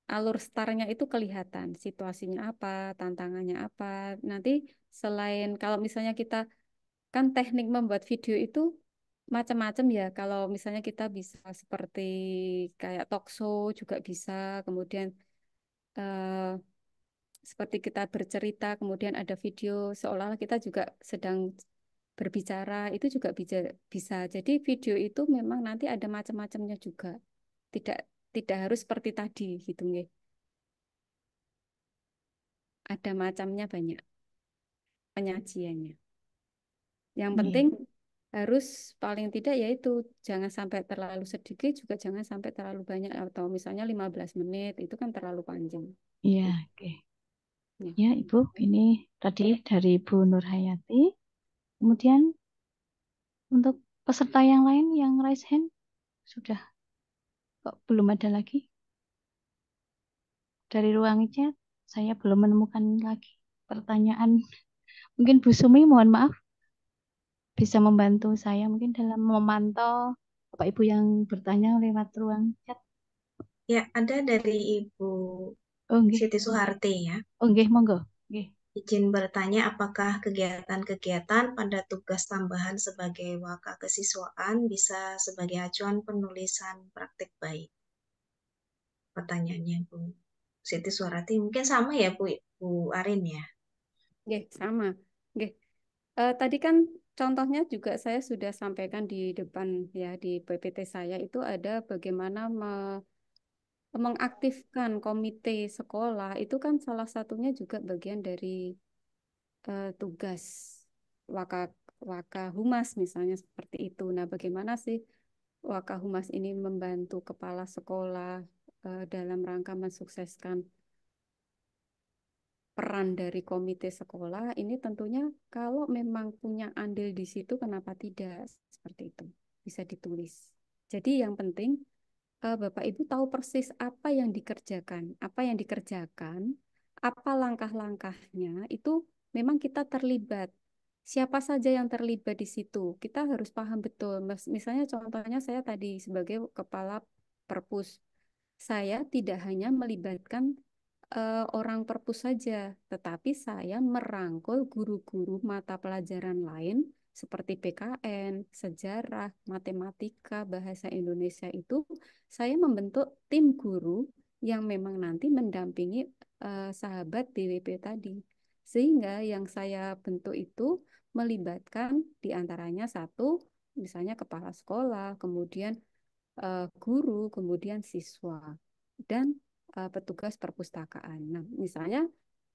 alur startnya itu kelihatan situasinya apa, tantangannya apa. Nanti selain kalau misalnya kita kan teknik membuat video itu macam-macam ya. Kalau misalnya kita bisa seperti kayak talk show juga bisa, kemudian uh, seperti kita bercerita, kemudian ada video seolah-olah kita juga sedang berbicara, itu juga bisa bisa. Jadi video itu memang nanti ada macam-macamnya juga. Tidak tidak harus seperti tadi gitu nggih. Ada macamnya banyak penyajiannya. Yang hmm. penting harus paling tidak yaitu jangan sampai terlalu sedikit juga jangan sampai terlalu banyak atau misalnya 15 menit itu kan terlalu panjang. Iya, yeah, gitu. oke. Okay. Ya. ya, Ibu, ini tadi dari Bu Nur Hayati. Kemudian untuk peserta yang lain yang raise hand sudah kok belum ada lagi? Dari ruang chat saya belum menemukan lagi pertanyaan. Mungkin Bu Sumi mohon maaf bisa membantu saya mungkin dalam memantau Bapak Ibu yang bertanya lewat ruang chat. Ya, ada dari Ibu Oh, Siti Soeharti ya. Oh, nggih, monggo. Nggih. Izin bertanya apakah kegiatan-kegiatan pada tugas tambahan sebagai waka kesiswaan bisa sebagai acuan penulisan praktik baik? Pertanyaannya Bu Siti Suharti mungkin sama ya Bu Bu Arin ya. Oke sama. Oke. Uh, eh, tadi kan contohnya juga saya sudah sampaikan di depan ya di PPT saya itu ada bagaimana me mengaktifkan komite sekolah itu kan salah satunya juga bagian dari uh, tugas waka humas misalnya seperti itu. Nah, bagaimana sih humas ini membantu kepala sekolah uh, dalam rangka mensukseskan peran dari komite sekolah ini tentunya kalau memang punya andil di situ kenapa tidak seperti itu bisa ditulis. Jadi yang penting Eh, Bapak Ibu tahu persis apa yang dikerjakan, apa yang dikerjakan, apa langkah-langkahnya itu memang kita terlibat. Siapa saja yang terlibat di situ, kita harus paham betul. Misalnya contohnya saya tadi sebagai kepala perpus, saya tidak hanya melibatkan uh, orang perpus saja, tetapi saya merangkul guru-guru mata pelajaran lain seperti PKN, sejarah, matematika, bahasa Indonesia itu saya membentuk tim guru yang memang nanti mendampingi eh, sahabat DWP tadi. Sehingga yang saya bentuk itu melibatkan diantaranya satu, misalnya kepala sekolah, kemudian eh, guru, kemudian siswa, dan eh, petugas perpustakaan. Nah, misalnya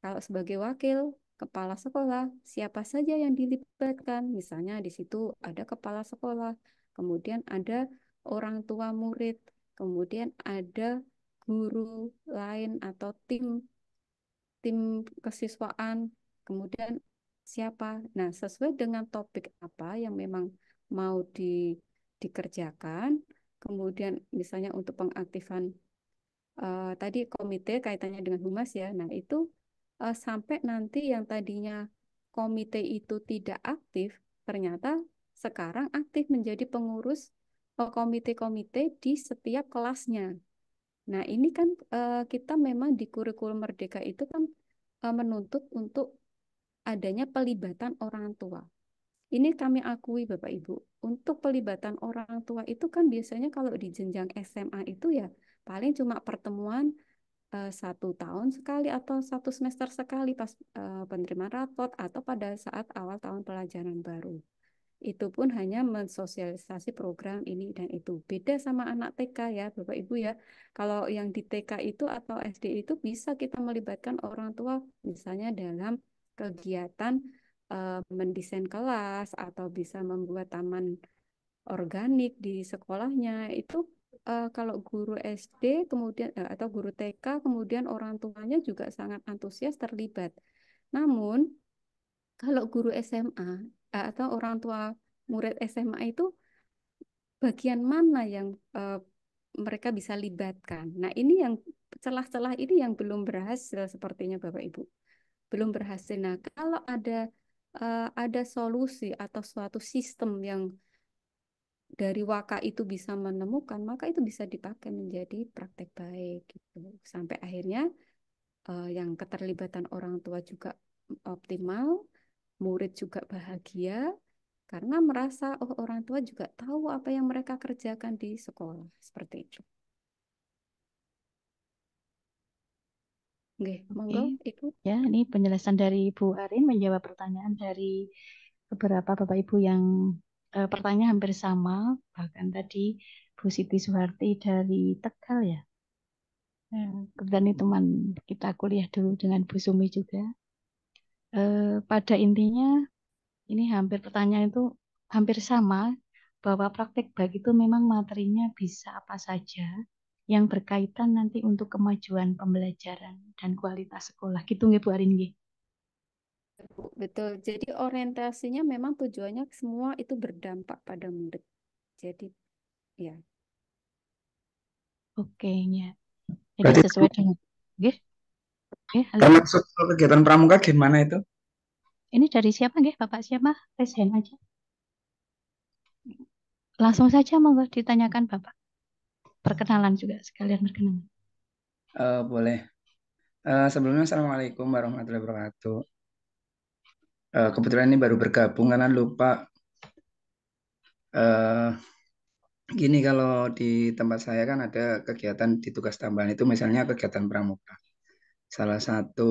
kalau sebagai wakil kepala sekolah, siapa saja yang dilibatkan. Misalnya di situ ada kepala sekolah, kemudian ada orang tua murid, kemudian ada guru lain atau tim tim kesiswaan, kemudian siapa. Nah, sesuai dengan topik apa yang memang mau di, dikerjakan, kemudian misalnya untuk pengaktifan uh, tadi komite kaitannya dengan humas ya. Nah, itu uh, sampai nanti yang tadinya komite itu tidak aktif, ternyata sekarang aktif menjadi pengurus eh, komite-komite di setiap kelasnya. Nah, ini kan uh, kita memang di kurikulum merdeka itu kan uh, menuntut untuk adanya pelibatan orang tua. Ini kami akui Bapak Ibu, untuk pelibatan orang tua itu kan biasanya kalau di jenjang SMA itu ya paling cuma pertemuan Eh, satu tahun sekali atau satu semester sekali pas uh, rapot atau pada saat awal tahun pelajaran baru. Itu pun hanya mensosialisasi program ini dan itu. Beda sama anak TK ya, Bapak Ibu ya. Kalau yang di TK itu atau SD itu bisa kita melibatkan orang tua misalnya dalam kegiatan eh, mendesain kelas atau bisa membuat taman organik di sekolahnya itu uh, kalau guru SD kemudian uh, atau guru TK kemudian orang tuanya juga sangat antusias terlibat. Namun kalau guru SMA uh, eh, atau orang tua murid SMA itu bagian mana yang uh, mereka bisa libatkan. Nah, ini yang celah-celah ini yang belum berhasil sepertinya Bapak Ibu. Belum berhasil. Nah, kalau ada uh, ada solusi atau suatu sistem yang dari waka itu bisa menemukan maka itu bisa dipakai menjadi praktek baik gitu sampai akhirnya uh, yang keterlibatan orang tua juga optimal murid juga bahagia karena merasa oh orang tua juga tahu apa yang mereka kerjakan di sekolah seperti itu. Oke, monggo Ibu. Ya, ini penjelasan dari Bu Arin menjawab pertanyaan dari beberapa Bapak Ibu yang uh, pertanyaan hampir sama bahkan tadi Bu Siti Suharti dari Tegal ya eh, kebetulan ini teman kita kuliah dulu dengan Bu Sumi juga uh, pada intinya ini hampir pertanyaan itu hampir sama bahwa praktik baik itu memang materinya bisa apa saja yang berkaitan nanti untuk kemajuan pembelajaran dan kualitas sekolah gitu nggih Bu Arin nggih betul. Jadi orientasinya memang tujuannya semua itu berdampak pada murid. Jadi ya. Oke, ya. Jadi Berarti sesuai dengan nggih. Okay, Termasuk kegiatan pramuka gimana itu? Ini dari siapa nggih? Bapak siapa? Presiden aja. Langsung saja monggo ditanyakan Bapak. Perkenalan juga sekalian perkenalan. Uh, boleh. Uh, sebelumnya Assalamualaikum warahmatullahi wabarakatuh uh, kebetulan ini baru bergabung karena lupa uh, gini kalau di tempat saya kan ada kegiatan di tugas tambahan itu misalnya kegiatan pramuka salah satu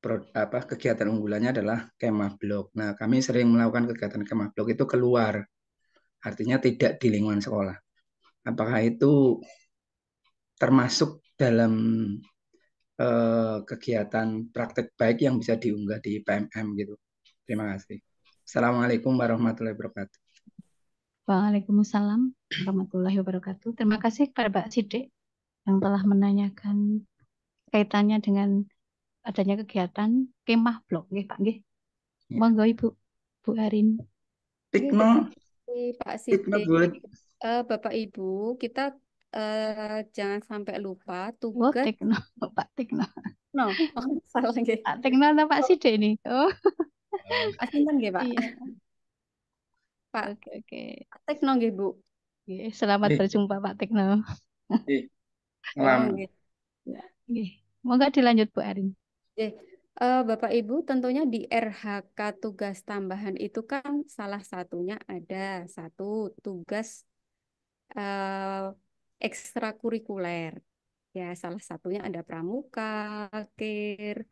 pro, apa kegiatan unggulannya adalah kemah blok nah kami sering melakukan kegiatan kemah blok itu keluar artinya tidak di lingkungan sekolah apakah itu termasuk dalam Eh, kegiatan praktek baik yang bisa diunggah di PMM gitu. Terima kasih. Assalamualaikum warahmatullahi wabarakatuh. Waalaikumsalam warahmatullahi wabarakatuh. Terima kasih kepada Pak Sidik yang telah menanyakan kaitannya dengan adanya kegiatan kemah blog, nggih Pak iya. Monggo Ibu Bu Arin. Tikno. Pak Sidik. Eh, Bapak Ibu, kita uh, jangan sampai lupa oh, tugas. Oh, Tekno, Pak Tekno. No, oh, salah nggih. Pak Tekno atau Pak Side ini? Oh. Pak Sinten nggih, Pak? Iya. Pak. Oke, oke. Okay. Pak Tekno nggih, Bu. Nggih, selamat berjumpa Pak Tekno. Oh, nggih. Nggih. Nggih. Moga dilanjut Bu Arin. Nggih. Uh, Bapak Ibu, tentunya di RHK tugas tambahan itu kan salah satunya ada satu tugas uh, ekstrakurikuler. Ya, salah satunya ada pramuka, KIR,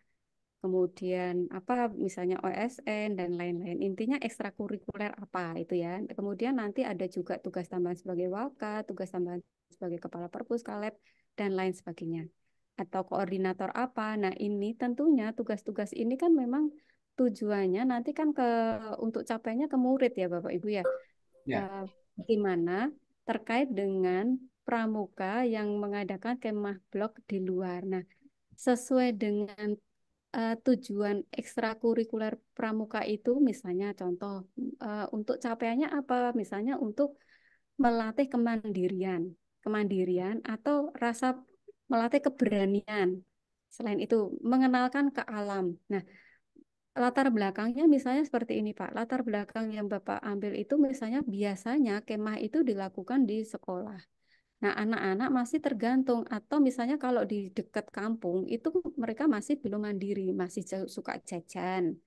kemudian apa misalnya OSN dan lain-lain. Intinya ekstrakurikuler apa itu ya. Kemudian nanti ada juga tugas tambahan sebagai waka, tugas tambahan sebagai kepala perpus, kaleb, dan lain sebagainya. Atau koordinator apa. Nah ini tentunya tugas-tugas ini kan memang tujuannya nanti kan ke untuk capainya ke murid ya Bapak Ibu ya. ya. Uh, gimana terkait dengan pramuka yang mengadakan kemah blok di luar. Nah, sesuai dengan uh, tujuan ekstrakurikuler pramuka itu misalnya contoh uh, untuk capaiannya apa misalnya untuk melatih kemandirian kemandirian atau rasa melatih keberanian selain itu mengenalkan ke alam nah latar belakangnya misalnya seperti ini Pak latar belakang yang Bapak ambil itu misalnya biasanya kemah itu dilakukan di sekolah Nah, anak-anak masih tergantung atau misalnya kalau di dekat kampung itu mereka masih belum mandiri, masih suka jajan.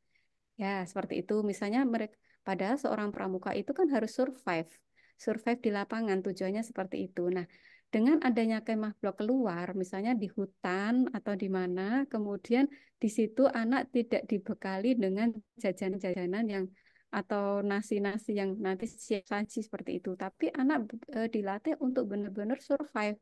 Ya, seperti itu. Misalnya mereka padahal seorang pramuka itu kan harus survive. Survive di lapangan tujuannya seperti itu. Nah, dengan adanya kemah blok keluar, misalnya di hutan atau di mana, kemudian di situ anak tidak dibekali dengan jajanan jajanan yang atau nasi-nasi yang nanti siap saji seperti itu. Tapi anak e, dilatih untuk benar-benar survive.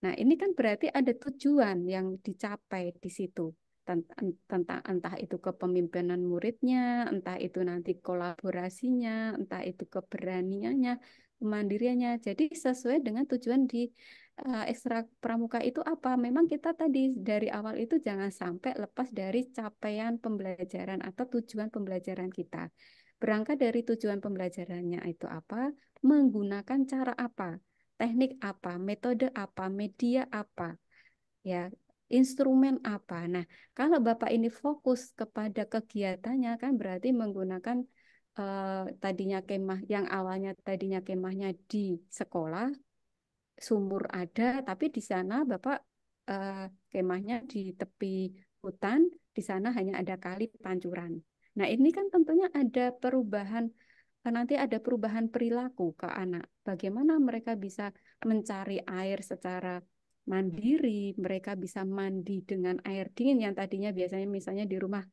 Nah, ini kan berarti ada tujuan yang dicapai di situ tentang entah itu kepemimpinan muridnya, entah itu nanti kolaborasinya, entah itu keberaniannya, kemandiriannya. Jadi sesuai dengan tujuan di uh, ekstra pramuka itu apa? Memang kita tadi dari awal itu jangan sampai lepas dari capaian pembelajaran atau tujuan pembelajaran kita. Berangkat dari tujuan pembelajarannya itu apa? Menggunakan cara apa? Teknik apa? Metode apa? Media apa? Ya, instrumen apa? Nah, kalau Bapak ini fokus kepada kegiatannya kan berarti menggunakan Uh, tadinya kemah yang awalnya tadinya kemahnya di sekolah sumur ada, tapi di sana Bapak eh, kemahnya di tepi hutan, di sana hanya ada kali pancuran. Nah, ini kan tentunya ada perubahan eh, nanti ada perubahan perilaku ke anak. Bagaimana mereka bisa mencari air secara mandiri, mereka bisa mandi dengan air dingin yang tadinya biasanya misalnya di rumah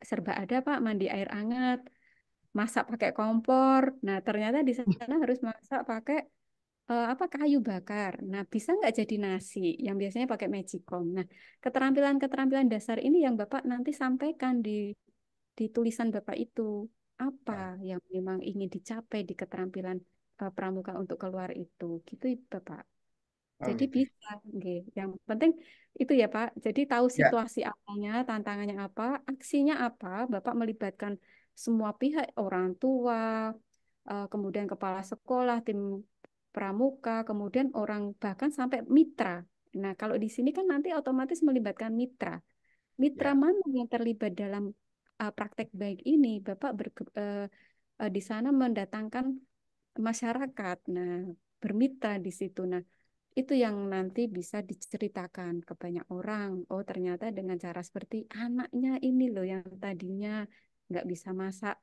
serba ada Pak, mandi air hangat, masak pakai kompor. Nah, ternyata di sana harus masak pakai uh, apa kayu bakar. Nah, bisa nggak jadi nasi yang biasanya pakai magicom. Nah, keterampilan-keterampilan dasar ini yang Bapak nanti sampaikan di di tulisan Bapak itu apa ya. yang memang ingin dicapai di keterampilan uh, pramuka untuk keluar itu. Gitu Bapak. Oh, jadi okay. Gitu. bisa, okay. yang penting itu ya Pak. Jadi tahu ya. situasi yeah. apanya, tantangannya apa, aksinya apa. Bapak melibatkan semua pihak, orang tua, eh, kemudian kepala sekolah, tim pramuka, kemudian orang bahkan sampai mitra. Nah, kalau di sini kan nanti otomatis melibatkan mitra. Mitra ya. mana yang terlibat dalam uh, praktek baik ini? Bapak ber, uh, eh, uh, eh, di sana mendatangkan masyarakat. Nah, bermitra di situ. Nah, itu yang nanti bisa diceritakan ke banyak orang. Oh, ternyata dengan cara seperti anaknya ini loh yang tadinya nggak bisa masak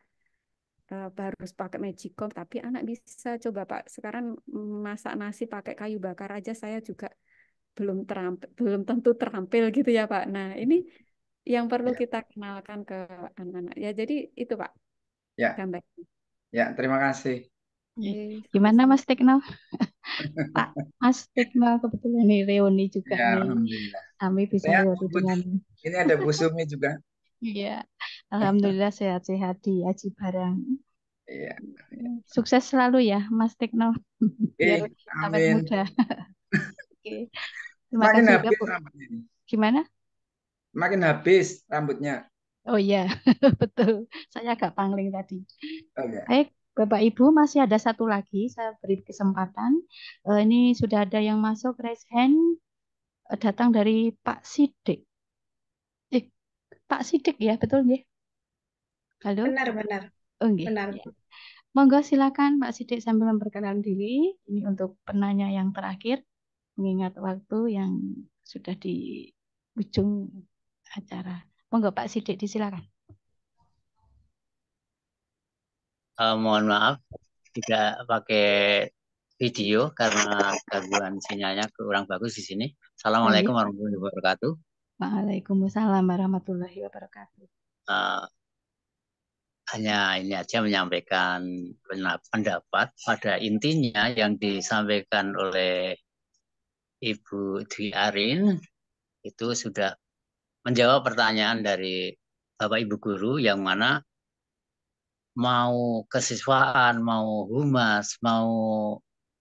uh, harus pakai magicom tapi anak bisa coba pak sekarang masak nasi pakai kayu bakar aja saya juga belum terampil, belum tentu terampil gitu ya pak nah ini yang perlu ya. kita kenalkan ke anak-anak ya jadi itu pak ya gambar ya terima kasih gimana mas Tekno Pak Mas Tekno kebetulan nih reuni juga ya, nih. Alhamdulillah. Kami bisa ya, ini ada Bu Sumi juga. Iya. Alhamdulillah sehat-sehat di aji Barang. Iya, iya. Sukses selalu ya, Mas Tekno. Oke, Biar awet muda. Oke. Terima Makin kasih habis juga, rambutnya. Gimana? Makin habis rambutnya. Oh iya, betul. Saya agak pangling tadi. Oke. Oh iya. Baik, Bapak Ibu masih ada satu lagi. Saya beri kesempatan. Eh, ini sudah ada yang masuk raise hand. Eh, datang dari Pak Sidik. Eh, Pak Sidik ya, betul ya? Halo? Benar, benar. Oh, Benar. Ya. Monggo silakan Pak Sidik sambil memperkenalkan diri. Ini untuk penanya yang terakhir, mengingat waktu yang sudah di ujung acara. Monggo Pak Sidik disilakan. Uh, mohon maaf, tidak pakai video karena gangguan sinyalnya kurang bagus di sini. Assalamualaikum warahmatullahi wabarakatuh. Waalaikumsalam warahmatullahi wabarakatuh. Uh, hanya ini aja menyampaikan pendapat pada intinya yang disampaikan oleh Ibu Dwi Arin itu sudah menjawab pertanyaan dari Bapak Ibu Guru yang mana mau kesiswaan, mau humas, mau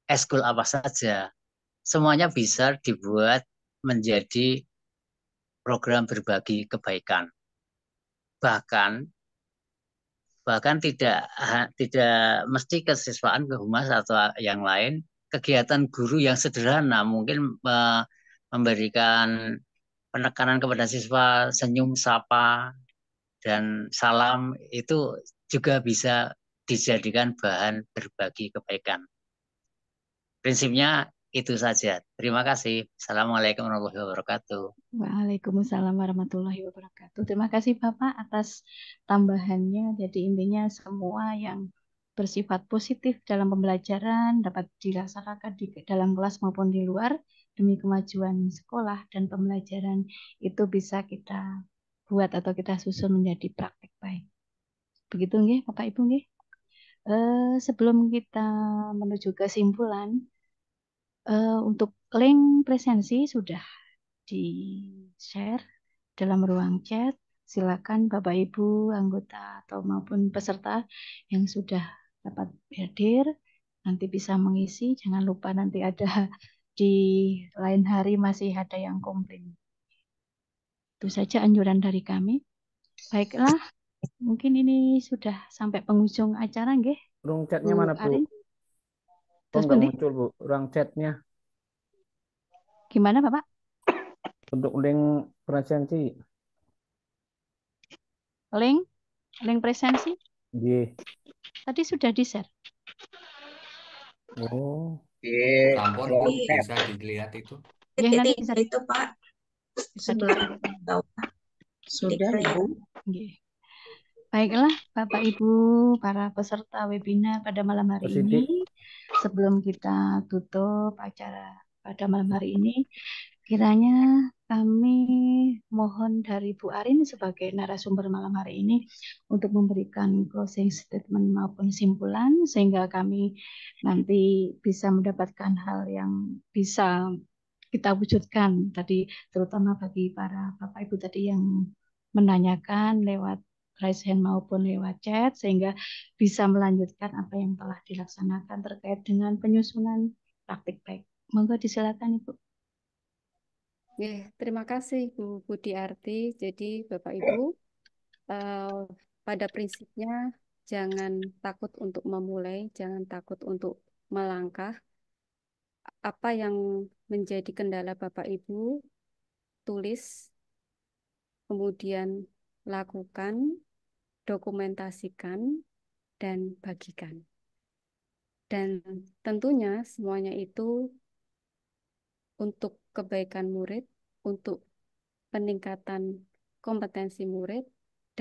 eskul apa saja, semuanya bisa dibuat menjadi program berbagi kebaikan. Bahkan bahkan tidak tidak mesti kesiswaan ke humas atau yang lain kegiatan guru yang sederhana mungkin uh, memberikan penekanan kepada siswa senyum sapa dan salam itu juga bisa dijadikan bahan berbagi kebaikan prinsipnya itu saja. Terima kasih. Assalamualaikum warahmatullahi wabarakatuh. Waalaikumsalam warahmatullahi wabarakatuh. Terima kasih Bapak atas tambahannya. Jadi intinya semua yang bersifat positif dalam pembelajaran dapat dirasakan di dalam kelas maupun di luar demi kemajuan sekolah dan pembelajaran itu bisa kita buat atau kita susun menjadi praktek baik. Begitu nggih Bapak Ibu nggih. Eh, sebelum kita menuju kesimpulan, Uh, untuk link presensi sudah di-share dalam ruang chat. Silakan Bapak Ibu anggota atau maupun peserta yang sudah dapat hadir nanti bisa mengisi. Jangan lupa nanti ada di lain hari masih ada yang komplain. Itu saja anjuran dari kami. Baiklah, mungkin ini sudah sampai penghujung acara, nggih. Ruang chatnya mana, Bu? Arin. Terus nggak muncul, Bu. Ruang chatnya. Gimana, Bapak? Untuk link presensi. Link? Link presensi? Iya. Tadi sudah di-share. Oh. Iya. Kampor bisa dilihat itu. Ya, nanti bisa. Itu, Pak. Sebelah bawah. Sudah, Ibu. Iya. Baiklah, Bapak Ibu, para peserta webinar pada malam hari ini sebelum kita tutup acara pada malam hari ini, kiranya kami mohon dari Bu Arin sebagai narasumber malam hari ini untuk memberikan closing statement maupun simpulan sehingga kami nanti bisa mendapatkan hal yang bisa kita wujudkan tadi terutama bagi para Bapak Ibu tadi yang menanyakan lewat raise hand maupun lewat chat sehingga bisa melanjutkan apa yang telah dilaksanakan terkait dengan penyusunan praktik baik. Monggo disilakan Ibu. Ya, terima kasih Bu Budi Arti. Jadi Bapak Ibu uh, pada prinsipnya jangan takut untuk memulai, jangan takut untuk melangkah. Apa yang menjadi kendala Bapak Ibu tulis kemudian lakukan dokumentasikan, dan bagikan. Dan tentunya semuanya itu untuk kebaikan murid, untuk peningkatan kompetensi murid,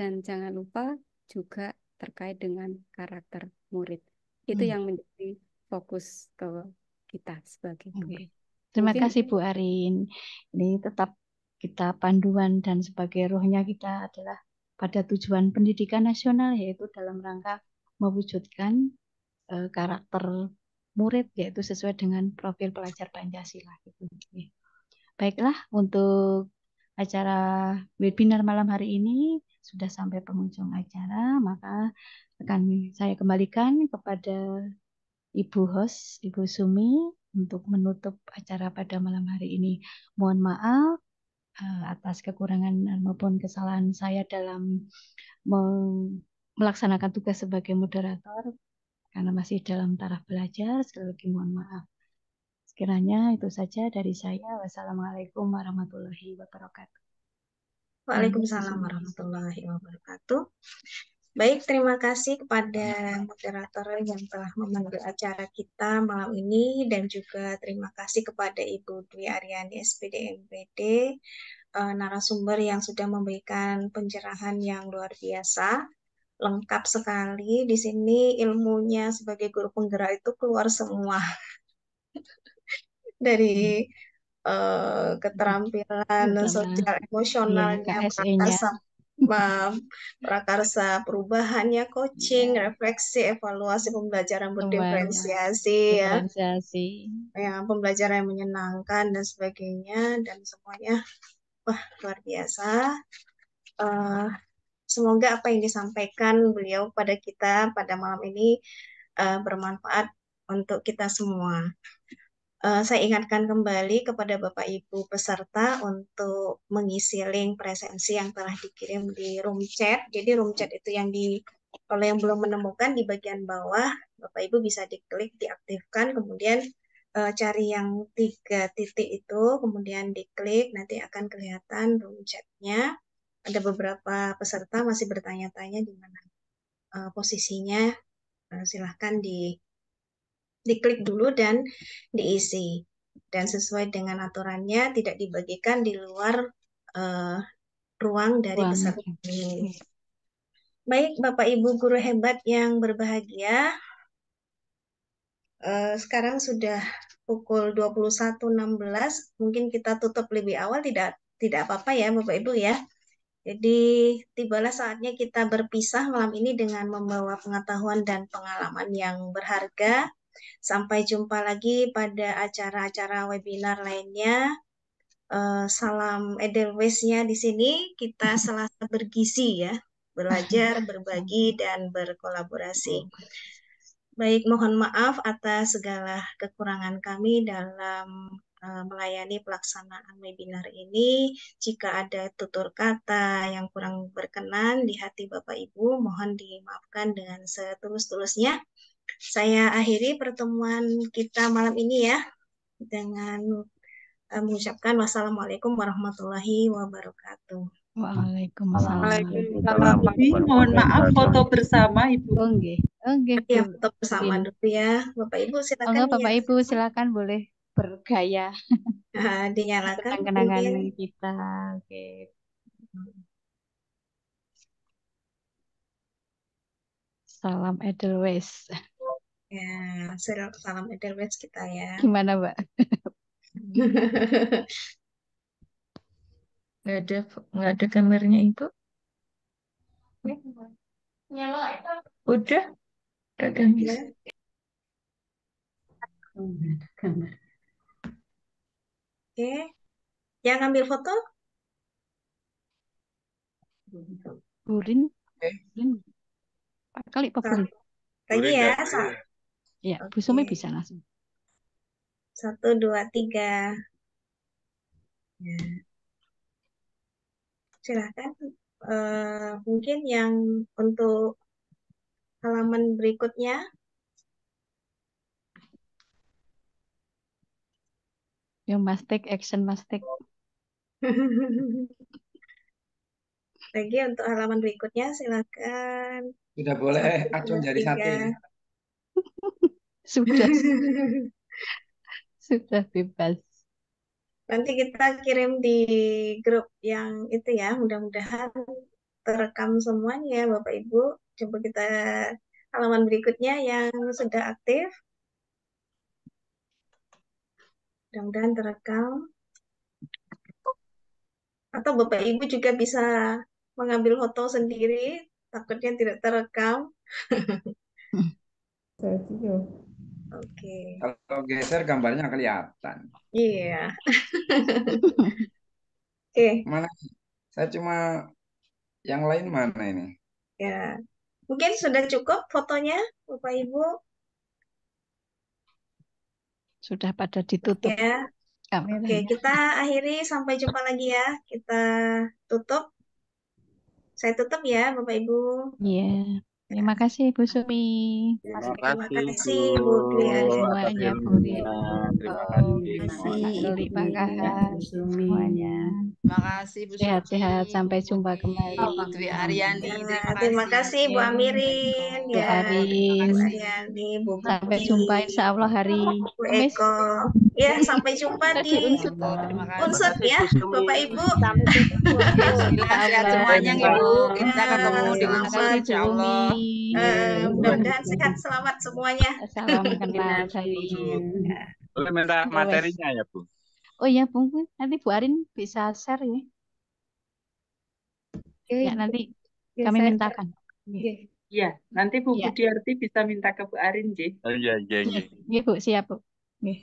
dan jangan lupa juga terkait dengan karakter murid. Itu hmm. yang menjadi fokus ke kita sebagai guru. Okay. Terima Mungkin... kasih Bu Arin. Ini tetap kita panduan dan sebagai rohnya kita adalah pada tujuan pendidikan nasional yaitu dalam rangka mewujudkan e, karakter murid yaitu sesuai dengan profil pelajar Pancasila gitu. Baiklah untuk acara webinar malam hari ini sudah sampai pengunjung acara maka akan saya kembalikan kepada Ibu host, Ibu Sumi untuk menutup acara pada malam hari ini. Mohon maaf Eh, atas kekurangan maupun kesalahan saya dalam melaksanakan tugas sebagai moderator karena masih dalam taraf belajar sekali lagi mohon maaf sekiranya itu saja dari saya wassalamualaikum warahmatullahi wabarakatuh Waalaikumsalam warahmatullahi wabarakatuh. Baik, terima kasih kepada moderator yang telah memanggil acara kita malam ini dan juga terima kasih kepada Ibu Dwi Ariani SPD MPD eh, narasumber yang sudah memberikan pencerahan yang luar biasa. Lengkap sekali di sini ilmunya sebagai guru penggerak itu keluar semua. Dari uh, keterampilan iya. sosial iya, emosionalnya, ya, prakarsa perubahannya coaching iya. refleksi evaluasi pembelajaran berdiferensiasi ya ya pembelajaran yang menyenangkan dan sebagainya dan semuanya wah luar biasa uh, semoga apa yang disampaikan beliau pada kita pada malam ini uh, bermanfaat untuk kita semua uh, saya ingatkan kembali kepada Bapak Ibu peserta untuk mengisi link presensi yang telah dikirim di room chat. Jadi room chat itu yang di kalau yang belum menemukan di bagian bawah Bapak Ibu bisa diklik diaktifkan kemudian uh, cari yang tiga titik itu kemudian diklik nanti akan kelihatan room chatnya. Ada beberapa peserta masih bertanya-tanya di mana uh, posisinya. Uh, silahkan di diklik dulu dan diisi. Dan sesuai dengan aturannya tidak dibagikan di luar uh, ruang dari peserta ini. Baik, Bapak Ibu guru hebat yang berbahagia. Uh, sekarang sudah pukul 21.16. Mungkin kita tutup lebih awal tidak tidak apa-apa ya Bapak Ibu ya. Jadi tibalah saatnya kita berpisah malam ini dengan membawa pengetahuan dan pengalaman yang berharga Sampai jumpa lagi pada acara-acara webinar lainnya. Uh, salam Edelweisnya di sini. Kita selasa bergizi ya, belajar, berbagi, dan berkolaborasi. Baik, mohon maaf atas segala kekurangan kami dalam eh, melayani pelaksanaan webinar ini. Jika ada tutur kata yang kurang berkenan di hati Bapak Ibu, mohon dimaafkan dengan setulus-tulusnya saya akhiri pertemuan kita malam ini ya dengan uh, mengucapkan wassalamualaikum warahmatullahi wabarakatuh. Waalaikumsalam. Waalaikumsalam. Waalaikumsalam. Mohon maaf foto bersama Ibu. Oke. Oke. Ya, foto bersama dulu ya. Bapak Ibu silakan. Oh, Bapak ya. Ibu silakan boleh bergaya. Nah, dinyalakan kenangan ya. kita. Oke. Salam Edelweiss. Ya, hasil salam Edelweiss kita ya. Gimana, Mbak? nggak ada nggak ada kamarnya itu ya. nyala udah udah gambar ya. Oke. Oh, oke yang ngambil foto Burin. Burin. Kali Pak Burin. Tadi ya, Ya, okay. Bu Sumi bisa langsung. Satu, dua, tiga. Ya. Silahkan. Uh, eh, mungkin yang untuk halaman berikutnya. Yang must take action, must take. Oh. Lagi untuk halaman berikutnya, silakan. Sudah boleh eh, acun jadi satu sudah sudah bebas nanti kita kirim di grup yang itu ya mudah-mudahan terekam semuanya Bapak Ibu coba kita halaman berikutnya yang sudah aktif mudah-mudahan terekam atau Bapak Ibu juga bisa mengambil foto sendiri takutnya tidak terekam Setuju. Ya. Oke. Okay. Kalau geser gambarnya kelihatan. Iya. Yeah. Oke. okay. Mana? Saya cuma yang lain mana ini? Ya. Yeah. Mungkin sudah cukup fotonya, Bapak Ibu. Sudah pada ditutup. Ya. Yeah. Oke, okay, kita akhiri sampai jumpa lagi ya. Kita tutup. Saya tutup ya, Bapak Ibu. Iya. Yeah. Terima kasih Bu Sumi. Terima kasih Bu Semuanya Bu Terima kasih Bu Terima kasih Bu Semuanya. Makasih Bu Sehat-sehat sampai jumpa kembali. Bu Dwi Aryani. Terima, terima kasih Bu Amirin. ya. Arin. Bu Aryani, Bu Bukti. Sampai jumpa insya Allah hari Bu Eko. Ya, sampai jumpa di unsur ya, Bapak Ibu. Sampai jumpa. Sehat semuanya Ibu. Kita eh, ketemu di unsur, insya Allah. Eh, mudah-mudahan sehat selamat semuanya. Salam kenal saya. Boleh minta materinya ya Bu. Oh iya mungkin nanti Bu Arin bisa share ya. Oke, ya, nanti ya, kami mintakan. Iya. iya, nanti Bu ya. Budiarti bisa minta ke Bu Arin, J. Oh iya, iya, iya, iya. Iya, Bu, siap, Bu. Ya.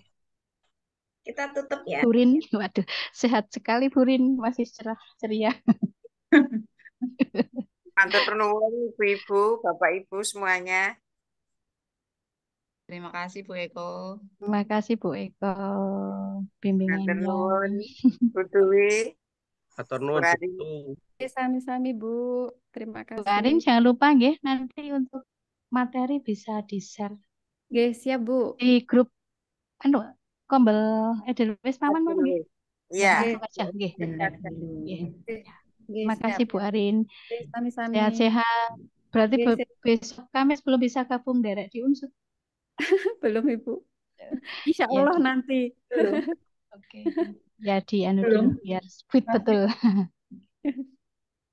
Kita tutup ya. Burin, waduh, sehat sekali Burin, masih cerah ceria. Mantap nuwun Ibu-ibu, Bapak Ibu semuanya. Terima kasih Bu Eko. Terima kasih Bu Eko bimbingannya. Nuwun Bu Dwi. Atur nuwun Sami-sami Bu. Terima kasih. Bu Arin jangan lupa nggih nanti untuk materi bisa di-share. Nggih, siap Bu. Di grup anu kombel Edelweiss paman mau nggih. Iya. Nggih. Terima kasih Bu Arin. Sami-sami. Sehat-sehat. Berarti besok Kamis belum bisa gabung derek di unsur. Belum Ibu. Ya. Insya Allah ya. nanti. Oke. Okay. Ya di anu dulu biar fit betul. Oke.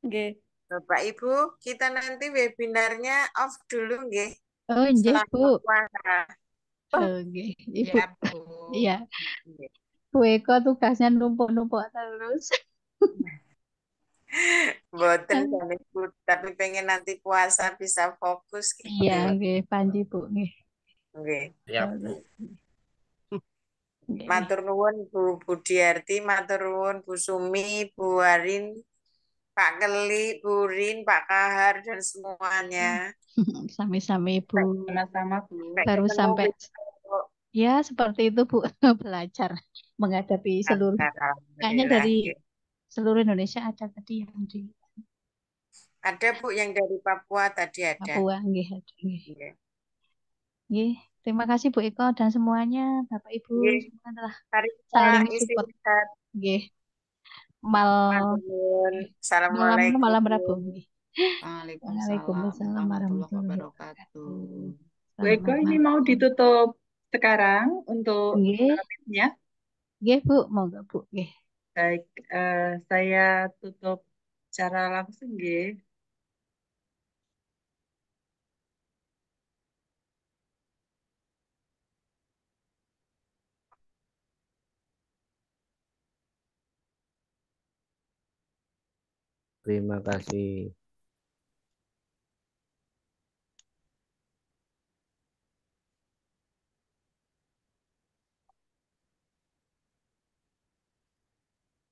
Okay. Bapak Ibu, kita nanti webinarnya off dulu nggih. Oh, nggih, Bu. Oke, oh, Ibu. Iya. Ya, iya. Bu Eko tugasnya numpuk-numpuk terus. Boten tapi pengen nanti puasa bisa fokus. Gitu. Iya, nggih, Panji Bu, nggih. Oke, Ya. Matur nuwun Bu Budiarti, matur nuwun Bu Sumi, Bu Arin, Pak Keli, Bu Rin, Pak Kahar dan semuanya. Sama-sama Bu. Sama-sama Bu. Baru sampai. Ya, seperti itu Bu belajar menghadapi seluruh kayaknya dari seluruh Indonesia ada tadi yang di ada Bu yang dari Papua tadi ada. Papua nggih ada. Iya. Ye. Terima kasih Bu Eko dan semuanya, Bapak Ibu Ye. semua telah saling support. Ye. Mal Assalamualaikum. Malam, malam Rabu. Waalaikumsalam warahmatullahi wabarakatuh. Bu Eko ini mau ditutup sekarang untuk live-nya. Nggih, Bu. nggak Bu. Baik, uh, saya tutup cara langsung, nggih. Terima kasih.